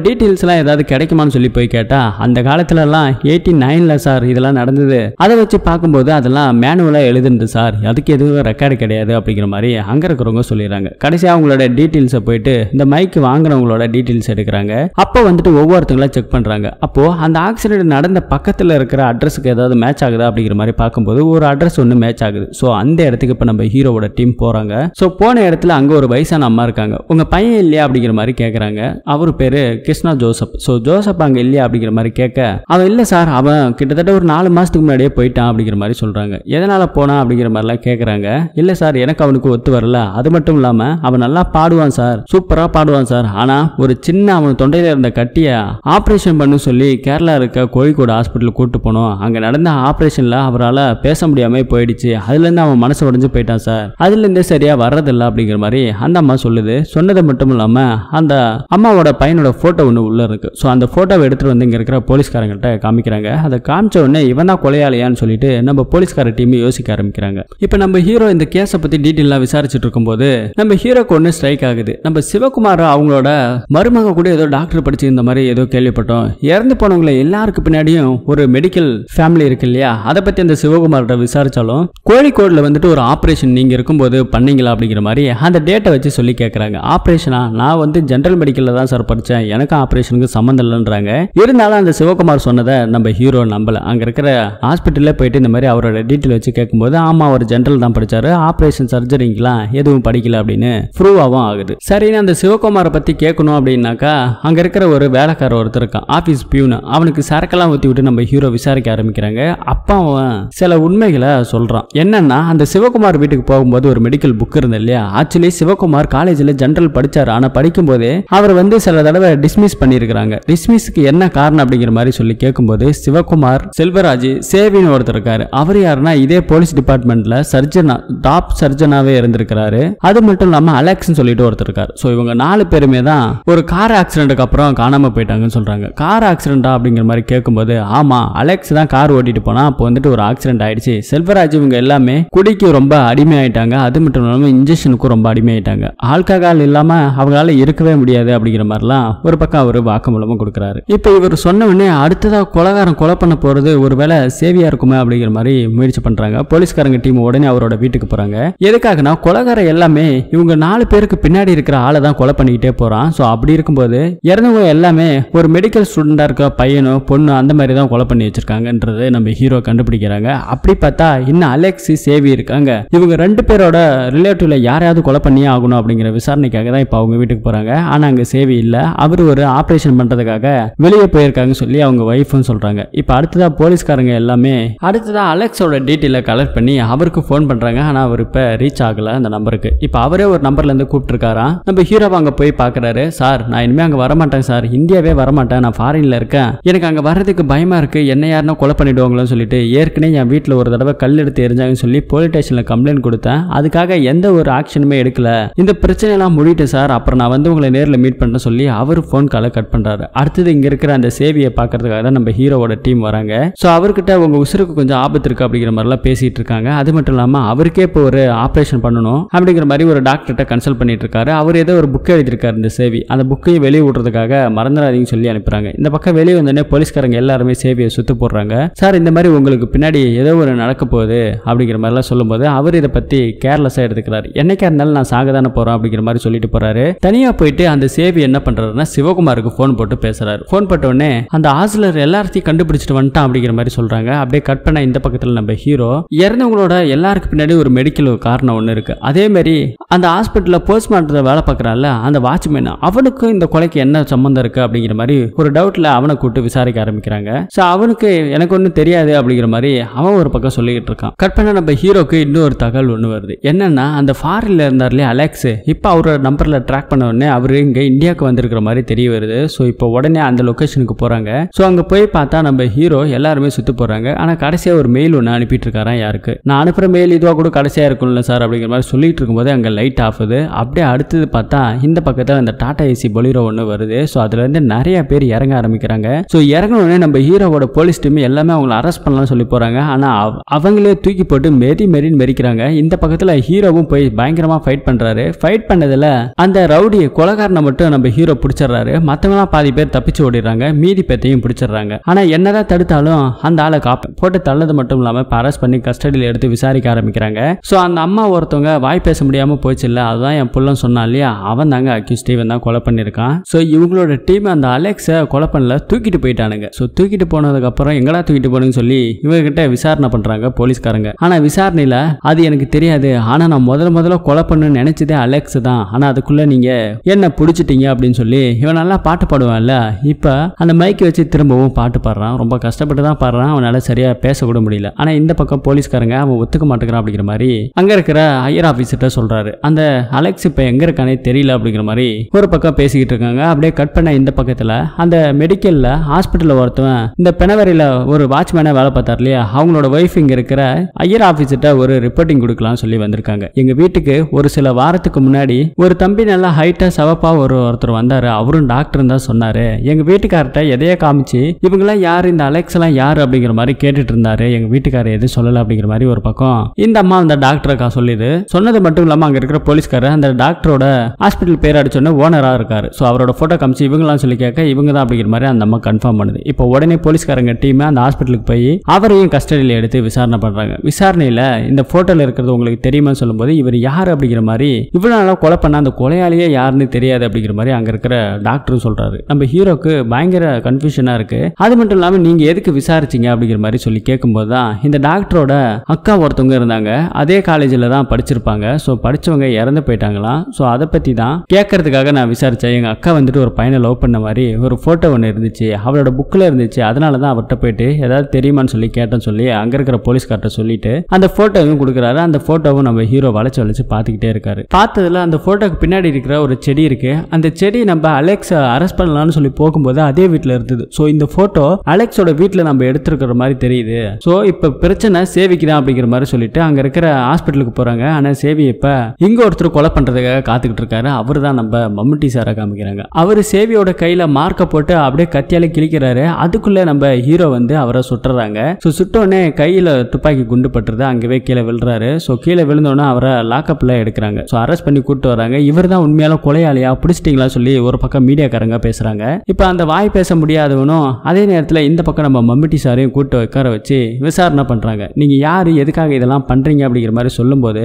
எல்லாம் ஏதாவது கிடைக்குமான்னு சொல்லி போய் கேட்டால் அந்த காலத்துல எல்லாம் எயிட்டி நைனில் சார் இதெல்லாம் நடந்தது அதை வச்சு பார்க்கும்போது அதெல்லாம் மேனுவலா எழுதுனது சார் அதுக்கு எதுவும் ரெக்கார்டு கிடையாது அப்படிங்கிற மாதிரி அங்க இருக்கிறவங்க சொல்லிடுறாங்க கடைசியாக அவங்களோட டீட்டெயில்ஸை போயிட்டு இந்த மைக்கு வாங்குறவங்களோட டீட்டெயில்ஸ் எடுக்கிறாங்க அப்போ வந்துட்டு ஒவ்வொருத்தங்களாம் செக் பண்றாங்க அப்போ அந்த ஆக்சிடென்ட் நடந்த பக்கத்துல இருக்கிற அட்ரஸுக்கு ஏதாவது மேட்ச் ஆகுதா அப்படிங்கிற மாதிரி பார்க்கும்போது பார்க்கும்போது ஒரு அட்ரஸ் ஒன்று மேட்ச் ஆகுது ஸோ அந்த இடத்துக்கு இப்போ நம்ம ஹீரோவோட டீம் போகிறாங்க ஸோ போன இடத்துல அங்கே ஒரு வயசான அம்மா இருக்காங்க உங்கள் பையன் இல்லையா அப்படிங்கிற மாதிரி கேட்குறாங்க அவர் பேர் கிருஷ்ணா ஜோசப் ஸோ ஜோசப் அங்கே இல்லையா அப்படிங்கிற மாதிரி கேட்க அவன் இல்லை சார் அவன் கிட்டத்தட்ட ஒரு நாலு மாதத்துக்கு முன்னாடியே போயிட்டான் அப்படிங்கிற மாதிரி சொல்கிறாங்க எதனால் போனான் அப்படிங்கிற மாதிரிலாம் கேட்குறாங்க இல்லை சார் எனக்கு அவனுக்கு ஒத்து வரல அது மட்டும் இல்லாமல் அவன் நல்லா பாடுவான் சார் சூப்பராக பாடுவான் சார் ஆனால் ஒரு சின்ன அவன் தொண்டையில் இருந்த கட்டியை ஆப்ரேஷன் பண்ணு சொல்லி கேரளா இருக்க கோழிக்கோடு ஹாஸ்பிட்டலுக்கு கூப்பிட்டு போனோம் அங்கே நடந்த ஆப்ரேஷனில் அவரால் பேச முடியாமல் போயிடுச்சு அதுலேருந்து அவன் மனசு உடஞ்சு போயிட்டான் சார் அதுலேருந்து சரியாக வர்றதில்ல அப்படிங்கிற மாதிரி அந்த அம்மா சொல்லுது சொன்னது மட்டும் இல்லாமல் அந்த அம்மாவோட பையனோட ஃபோட்டோ ஒன்று உள்ளே இருக்கு ஸோ அந்த ஃபோட்டோவை எடுத்துகிட்டு வந்து இங்கே இருக்கிற போலீஸ்காரங்கள்ட்ட காமிக்கிறாங்க அதை காமிச்ச உடனே இவன் தான் கொலையாளியான்னு சொல்லிட்டு நம்ம போலீஸ்கார டீம் யோசிக்க ஆரம்பிக்கிறாங்க இப்போ நம்ம ஹீரோ இந்த கேஸை பற்றி டீட்டெயிலாக விசாரிச்சுட்டு இருக்கும்போது நம்ம ஹீரோக்கு ஒன்று ஸ்ட்ரைக் ஆகுது நம்ம சிவகுமார் அவங்களோட மருமக கூட ஏதோ டாக்டர் படிச்சு இந்த மாதிரி ஏதோ கேள்விப்பட்டோம் இறந்து போனவங்களை எல்லாருக்கு பின்னாடியும் ஒரு மெடிக்கல் ஃபேமிலி இருக்கு இல்லையா அதை பற்றி அந்த சிவ சிவகுமார்கிட்ட விசாரித்தாலும் கோழிக்கோடில் வந்துட்டு ஒரு ஆப்ரேஷன் நீங்கள் இருக்கும்போது பண்ணீங்களா அப்படிங்கிற மாதிரி அந்த டேட்டை வச்சு சொல்லி கேட்குறாங்க ஆப்ரேஷனா நான் வந்து ஜென்ரல் மெடிக்கலில் தான் சார் படித்தேன் எனக்கும் ஆப்ரேஷனுக்கு சம்மந்தம் இல்லைன்றாங்க இருந்தாலும் அந்த சிவகுமார் சொன்னதை நம்ம ஹீரோ நம்பலை அங்கே இருக்கிற ஹாஸ்பிட்டலில் போயிட்டு இந்த மாதிரி அவரோட டீட்டெயில் வச்சு கேட்கும்போது ஆமாம் அவர் ஜென்ரல் தான் படித்தார் ஆப்ரேஷன் சர்ஜரிங்கெலாம் எதுவும் படிக்கல அப்படின்னு ப்ரூவாகவும் ஆகுது சரின்னு அந்த சிவகுமாரை பற்றி கேட்கணும் அப்படின்னாக்கா அங்கே இருக்கிற ஒரு வேலைக்காரர் ஒருத்தர் இருக்கான் ஆஃபீஸ் பியூனு அவனுக்கு சரக்கெல்லாம் ஊற்றி விட்டு நம்ம ஹீரோ விசாரிக்க ஆரம்பிக்கிறாங்க அப்பாவும் சில உண்மைகளை சொல்கிறான் என்னென்னா அந்த சிவகுமார் வீட்டுக்கு போகும்போது ஒரு மெடிக்கல் புக் இருந்தது இல்லையா ஆக்சுவலி சிவகுமார் காலேஜில் ஜென்ரல் படித்தார் ஆனால் படிக்கும் போதே அவர் வந்து சில தடவை டிஸ்மிஸ் பண்ணியிருக்கிறாங்க டிஸ்மிஸ்க்கு என்ன காரணம் அப்படிங்கிற மாதிரி சொல்லி கேட்கும்போது சிவகுமார் செல்வராஜ் சேவின் ஒருத்தர் இருக்காரு அவர் யாருன்னா இதே போலீஸ் டிபார்ட்மெண்ட்ல சர்ஜனா டாப் சர்ஜனாவே இருந்திருக்கிறாரு அது மட்டும் இல்லாமல் அலெக்ஸ்னு சொல்லிட்டு ஒருத்தர் இருக்காரு ஸோ இவங்க நாலு பேருமே தான் ஒரு கார் ஆக்சிடென்ட்டுக்கு அப்புறம் காணாமல் போயிட்டாங்கன்னு சொல்கிறாங்க கார் ஆக்சிடென்ட்டா அப்படிங்கிற மாதிரி கேட்கும்போது ஆமாம் அலெக்ஸ் தான் கார் ஓட்டிட்டு போனால் அப்போ வந்துட்டு ஒரு ஆக்சிடென்ட் ஆக்சிடென்ட் ஆயிடுச்சு செல்வராஜ் இவங்க எல்லாமே குடிக்கு ரொம்ப ஆயிட்டாங்க அது மட்டும் இல்லாமல் இன்ஜெக்ஷனுக்கும் ரொம்ப ஆயிட்டாங்க ஆல்கஹால் இல்லாமல் அவங்களால இருக்கவே முடியாது அப்படிங்கிற மாதிரிலாம் ஒரு பக்கம் அவர் வாக்குமூலமும் கொடுக்குறாரு இப்போ இவர் சொன்ன உடனே அடுத்ததாக கொலகாரம் கொலை பண்ண போகிறது ஒருவேளை சேவியா இருக்குமே அப்படிங்கிற மாதிரி முயற்சி பண்ணுறாங்க போலீஸ்காரங்க டீம் உடனே அவரோட வீட்டுக்கு போகிறாங்க எதுக்காகனா கொலகாரம் எல்லாமே இவங்க நாலு பேருக்கு பின்னாடி இருக்கிற ஆளை தான் கொலை பண்ணிக்கிட்டே போகிறான் ஸோ அப்படி இருக்கும்போது இறந்தவங்க எல்லாமே ஒரு மெடிக்கல் ஸ்டூடெண்டாக இருக்க பையனோ பொண்ணு அந்த மாதிரி தான் கொலை பண்ணி வச்சிருக்காங்கன்றது நம்ம ஹீரோ கண்டுபிடிக்கிறாங்க அப்படி பார்த்தா இன்னும் அலெக்ஸி சேவி இருக்காங்க இவங்க ரெண்டு பேரோட ரிலேட்டிவ்ல யாரையாவது கொலை பண்ணியே ஆகணும் அப்படிங்கிற விசாரணைக்காக தான் இப்போ அவங்க வீட்டுக்கு போறாங்க ஆனா அங்க சேவி இல்ல அவர் ஒரு ஆபரேஷன் பண்றதுக்காக வெளியே போயிருக்காங்கன்னு சொல்லி அவங்க ஒய்ஃப்னு சொல்றாங்க இப்போ அடுத்ததா போலீஸ்காரங்க எல்லாமே அடுத்ததா அலெக்ஸோட டீட்டெயில கலெக்ட் பண்ணி அவருக்கு ஃபோன் பண்றாங்க ஆனா அவர் இப்போ ரீச் ஆகல அந்த நம்பருக்கு இப்போ அவரே ஒரு நம்பர்ல இருந்து கூப்பிட்டுருக்காராம் நம்ம ஹீரோவை அங்க போய் பாக்குறாரு சார் நான் இனிமே அங்க வரமாட்டேன் சார் இந்தியாவே வரமாட்டேன் நான் ஃபாரின்ல இருக்கேன் எனக்கு அங்க வர்றதுக்கு பயமா இருக்கு என்ன யாருன்னா கொலை பண்ணிடுவாங்களோன்னு சொல்லிட்டு ஏற்கனவே என் வீட்டில் ஒரு தடவை கல் எடுத்து எரிஞ்சாங்கன்னு சொல்லி போலீஸ் ஸ்டேஷனில் கம்ப்ளைண்ட் கொடுத்தேன் அதுக்காக எந்த ஒரு ஆக்ஷனுமே எடுக்கல இந்த பிரச்சனையெல்லாம் முடிட்டு சார் அப்புறம் நான் வந்து உங்களை நேரில் மீட் பண்ணுறேன் சொல்லி அவர் ஃபோன் காலை கட் பண்ணுறாரு அடுத்தது இங்கே இருக்கிற அந்த சேவியை பார்க்கறதுக்காக தான் நம்ம ஹீரோவோட டீம் வராங்க ஸோ அவர்கிட்ட உங்கள் உசுருக்கு கொஞ்சம் ஆபத்து இருக்குது அப்படிங்கிற மாதிரிலாம் பேசிகிட்டு இருக்காங்க அது மட்டும் இல்லாமல் அவருக்கே இப்போ ஒரு ஆப்ரேஷன் பண்ணணும் அப்படிங்கிற மாதிரி ஒரு டாக்டர்கிட்ட கன்சல்ட் பண்ணிட்டு இருக்காரு அவர் ஏதோ ஒரு புக் எழுதியிருக்காரு இந்த சேவி அந்த புக்கையும் வெளியே விடுறதுக்காக மறந்துடாதீங்கன்னு சொல்லி அனுப்புகிறாங்க இந்த பக்கம் வெளியே வந்தோடனே போலீஸ்காரங்க எல்லாருமே சேவியை சுத்து போடுறாங்க சார் இந்த மாதிரி உங்களுக்கு பின்னாடி ஏதோ ஒரு நடக்க போகுது அப்படிங்கிற மாதிரிலாம் சொல்லும்போது அவர் இதை பற்றி கேர்லெஸ்ஸாக எடுத்துக்கிறார் என்னைக்கா இருந்தாலும் நான் சாக தானே போகிறேன் அப்படிங்கிற மாதிரி சொல்லிட்டு போகிறாரு தனியாக போயிட்டு அந்த சேவி என்ன பண்ணுறாருன்னா சிவகுமாருக்கு ஃபோன் போட்டு பேசுகிறாரு ஃபோன் உடனே அந்த ஆசிலர் எல்லாத்தையும் கண்டுபிடிச்சிட்டு வந்துட்டான் அப்படிங்கிற மாதிரி சொல்கிறாங்க அப்படியே கட் பண்ண இந்த பக்கத்தில் நம்ம ஹீரோ இறந்தவங்களோட எல்லாருக்கு பின்னாடி ஒரு மெடிக்கல் காரணம் ஒன்று இருக்குது அதேமாரி அந்த ஹாஸ்பிட்டலில் போஸ்ட்மார்ட்டத்தில் வேலை பார்க்குறான்ல அந்த வாட்ச்மேன் அவனுக்கும் இந்த கொலைக்கு என்ன சம்மந்தம் இருக்குது அப்படிங்கிற மாதிரி ஒரு டவுட்டில் அவனை கூப்பிட்டு விசாரிக்க ஆரம்பிக்கிறாங்க ஸோ அவனுக்கு எனக்கு ஒன்றும் தெரியாது அப்படிங்கிற மாதிரி அவன் அவன் ஒரு பக்கம் சொல்லிக்கிட்டு இருக்கான் கட் பண்ண நம்ம ஹீரோக்கு இன்னொரு தகவல் ஒன்று வருது என்னன்னா அந்த ஃபாரின்ல இருந்தார் இல்லையா அலெக்ஸ் இப்போ அவரோட நம்பர்ல ட்ராக் பண்ண உடனே அவர் இங்கே இந்தியாவுக்கு வந்திருக்கிற மாதிரி தெரிய வருது ஸோ இப்போ உடனே அந்த லொக்கேஷனுக்கு போறாங்க ஸோ அங்கே போய் பார்த்தா நம்ம ஹீரோ எல்லாருமே சுத்து போறாங்க ஆனால் கடைசியாக ஒரு மெயில் ஒன்று அனுப்பிட்டு இருக்காரான் யாருக்கு நான் அனுப்புற மெயில் இதுவாக கூட கடைசியாக இருக்கும்ல சார் அப்படிங்கிற மாதிரி சொல்லிட்டு இருக்கும்போது அங்கே லைட் ஆஃபுது அப்படியே அடுத்தது பார்த்தா இந்த பக்கத்தில் அந்த டாடா ஏசி பொலிரோ ஒன்று வருது ஸோ அதுலேருந்து நிறைய பேர் இறங்க ஆரம்பிக்கிறாங்க ஸோ இறங்கினோடனே நம்ம ஹீரோவோட போலீஸ் டீம் எல்லாமே அவங்களை அரெஸ்ட் பண்ணலாம்னு சொல்லி போகிறாங்க ஆனால் ஆனால் அவங்களே தூக்கி போட்டு மெரி மெரின்னு மெரிக்கிறாங்க இந்த பக்கத்தில் ஹீரோவும் போய் பயங்கரமாக ஃபைட் பண்ணுறாரு ஃபைட் பண்ணதில் அந்த ரவுடி கொலகாரனை மட்டும் நம்ம ஹீரோ பிடிச்சிடுறாரு மற்றவங்களாம் பாதி பேர் தப்பிச்சு ஓடிடுறாங்க மீதி பேத்தையும் பிடிச்சிடுறாங்க ஆனால் என்னதான் தடுத்தாலும் அந்த ஆளை காப்ப போட்டு தள்ளது மட்டும் இல்லாமல் அரஸ்ட் பண்ணி கஸ்டடியில் எடுத்து விசாரிக்க ஆரம்பிக்கிறாங்க ஸோ அந்த அம்மா ஒருத்தவங்க வாய் பேச முடியாமல் போச்சு இல்லை அதுதான் என் புள்ளன் சொன்னான் இல்லையா அவன் தாங்க அக்யூ ஸ்டீவன் தான் கொலை பண்ணியிருக்கான் ஸோ இவங்களோட டீம் அந்த அலெக்ஸை கொலை பண்ணல தூக்கிட்டு போயிட்டானுங்க ஸோ தூக்கிட்டு போனதுக்கப்புறம் எங்கடா தூக்கிட்டு போனேன்னு சொல்லி இவங்ககிட்ட விசாரணை பண்றாங்க போலீஸ்காரங்க ஆனா விசாரணையில அது எனக்கு தெரியாது ஆனா நான் முதல்ல முதல்ல கொலை பண்ணணும்னு நினைச்சதே அலெக்ஸ் தான் ஆனா அதுக்குள்ள நீங்க என்ன பிடிச்சிட்டீங்க அப்படின்னு சொல்லி இவன் நல்லா பாட்டு பாடுவான்ல இப்ப அந்த மைக்கை வச்சு திரும்பவும் பாட்டு பாடுறான் ரொம்ப கஷ்டப்பட்டு தான் பாடுறான் அவனால சரியா பேசக்கூட முடியல ஆனா இந்த பக்கம் போலீஸ்காரங்க அவன் ஒத்துக்க மாட்டேங்கிறான் அப்படிங்கிற மாதிரி அங்க இருக்கிற ஹையர் ஆபீசர்கிட்ட சொல்றாரு அந்த அலெக்ஸ் இப்ப எங்க இருக்கானே தெரியல அப்படிங்கிற மாதிரி ஒரு பக்கம் பேசிக்கிட்டு இருக்காங்க அப்படியே கட் பண்ண இந்த பக்கத்துல அந்த மெடிக்கல்ல ஹாஸ்பிட்டல்ல ஒருத்தவன் இந்த பிணவரையில ஒரு வாட்ச்மேனா வேலை பார்த்தார் இல்லையா அவங்க உங்களோட ஒய்ஃப் இங்க இருக்கிற ஐயர் ஆஃபீஸர்கிட்ட ஒரு ரிப்போர்ட்டிங் கொடுக்கலாம் சொல்லி வந்திருக்காங்க எங்க வீட்டுக்கு ஒரு சில வாரத்துக்கு முன்னாடி ஒரு தம்பி நல்லா ஹைட்டா சவப்பா ஒரு ஒருத்தர் வந்தாரு அவரும் டாக்டர் தான் சொன்னாரு எங்க வீட்டுக்கார்ட்ட எதையே காமிச்சு இவங்க எல்லாம் யாரு இந்த அலெக்ஸ் எல்லாம் யார் அப்படிங்கிற மாதிரி கேட்டுட்டு இருந்தாரு எங்க வீட்டுக்காரர் எதுவும் சொல்லல அப்படிங்கிற மாதிரி ஒரு பக்கம் இந்த அம்மா அந்த டாக்டருக்கா சொல்லிது சொன்னது மட்டும் இல்லாம அங்க இருக்கிற போலீஸ்காரர் அந்த டாக்டரோட ஹாஸ்பிட்டல் பேர் அடிச்சோடனே ஓனரா இருக்காரு சோ அவரோட போட்டோ காமிச்சு எல்லாம் சொல்லி கேட்க இவங்க தான் அப்படிங்கிற மாதிரி அந்த அம்மா கன்ஃபார்ம் பண்ணுது இப்போ உடனே போலீஸ்காரங்க டீம் அந்த ஹாஸ்பிட்டலுக்கு போய் அவரையும் கஸ்டடி கஸ்டடியில் எடுத்து விசாரணை பண்ணுறாங்க விசாரணையில் இந்த ஃபோட்டோவில் இருக்கிறது உங்களுக்கு தெரியுமா சொல்லும்போது இவர் யார் அப்படிங்கிற மாதிரி இவ்வளோ நாளாக கொலை பண்ண அந்த கொலையாளியே யாருன்னு தெரியாது அப்படிங்கிற மாதிரி அங்கே இருக்கிற டாக்டரும் சொல்கிறாரு நம்ம ஹீரோக்கு பயங்கர கன்ஃபியூஷனாக இருக்குது அது மட்டும் இல்லாமல் நீங்கள் எதுக்கு விசாரிச்சிங்க அப்படிங்கிற மாதிரி சொல்லி கேட்கும்போது தான் இந்த டாக்டரோட அக்கா ஒருத்தவங்க இருந்தாங்க அதே காலேஜில் தான் படிச்சிருப்பாங்க ஸோ படித்தவங்க இறந்து போயிட்டாங்களாம் ஸோ அதை பற்றி தான் கேட்கறதுக்காக நான் விசாரித்தேன் எங்கள் அக்கா வந்துட்டு ஒரு பையனை லவ் பண்ண மாதிரி ஒரு ஃபோட்டோ ஒன்று இருந்துச்சு அவளோட புக்கில் இருந்துச்சு அதனால தான் அவர்கிட்ட போயிட்டு ஏதாவது தெரியுமான்னு சொல்லி கேட்டேன்னு சொல்லி அங்கே இருக்கிற போலீஸ்கார்ட்ட சொல்லிட்டு அந்த ஃபோட்டோவும் கொடுக்குறாரு அந்த போட்டோவும் நம்ம ஹீரோ வளைச்சு வளைச்சு பார்த்துக்கிட்டே இருக்காரு பார்த்ததுல அந்த ஃபோட்டோக்கு பின்னாடி இருக்கிற ஒரு செடி இருக்கு அந்த செடி நம்ம அலெக்ஸை அரெஸ்ட் பண்ணலாம்னு சொல்லி போகும்போது அதே வீட்டில் இருந்தது ஸோ இந்த ஃபோட்டோ அலெக்ஸோட வீட்டில் நம்ம எடுத்துருக்கிற மாதிரி தெரியுது ஸோ இப்போ பிரச்சனை சேவிக்குதான் அப்படிங்கிற மாதிரி சொல்லிட்டு அங்கே இருக்கிற ஹாஸ்பிட்டலுக்கு போகிறாங்க ஆனால் சேவி இப்போ இங்க ஒருத்தர் கொலை பண்றதுக்காக காத்துக்கிட்டு இருக்காரு அவர் தான் நம்ம மம்முட்டி சாரை காமிக்கிறாங்க அவர் சேவியோட கையில் மார்க்கை போட்டு அப்படியே கத்தியால கிழிக்கிறாரு அதுக்குள்ளே நம்ம ஹீரோ வந்து அவரை சுட்டுறாங்க ஸோ சுட்டோன்னே உடனே கையில் துப்பாக்கி குண்டு பட்டுருது அங்கேவே கீழே விழுறாரு ஸோ கீழே விழுந்தோடனே அவரை லாக்அப்பில் எடுக்கிறாங்க ஸோ அரெஸ்ட் பண்ணி கூப்பிட்டு வராங்க இவர் தான் உண்மையால கொலையாளியா பிடிச்சிட்டிங்களா சொல்லி ஒரு பக்கம் மீடியாக்காரங்க பேசுகிறாங்க இப்போ அந்த வாய் பேச முடியாதவனும் அதே நேரத்தில் இந்த பக்கம் நம்ம மம்மிட்டி சாரையும் கூப்பிட்டு உட்கார வச்சு விசாரணை பண்ணுறாங்க நீங்கள் யார் எதுக்காக இதெல்லாம் பண்ணுறீங்க அப்படிங்கிற மாதிரி சொல்லும்போது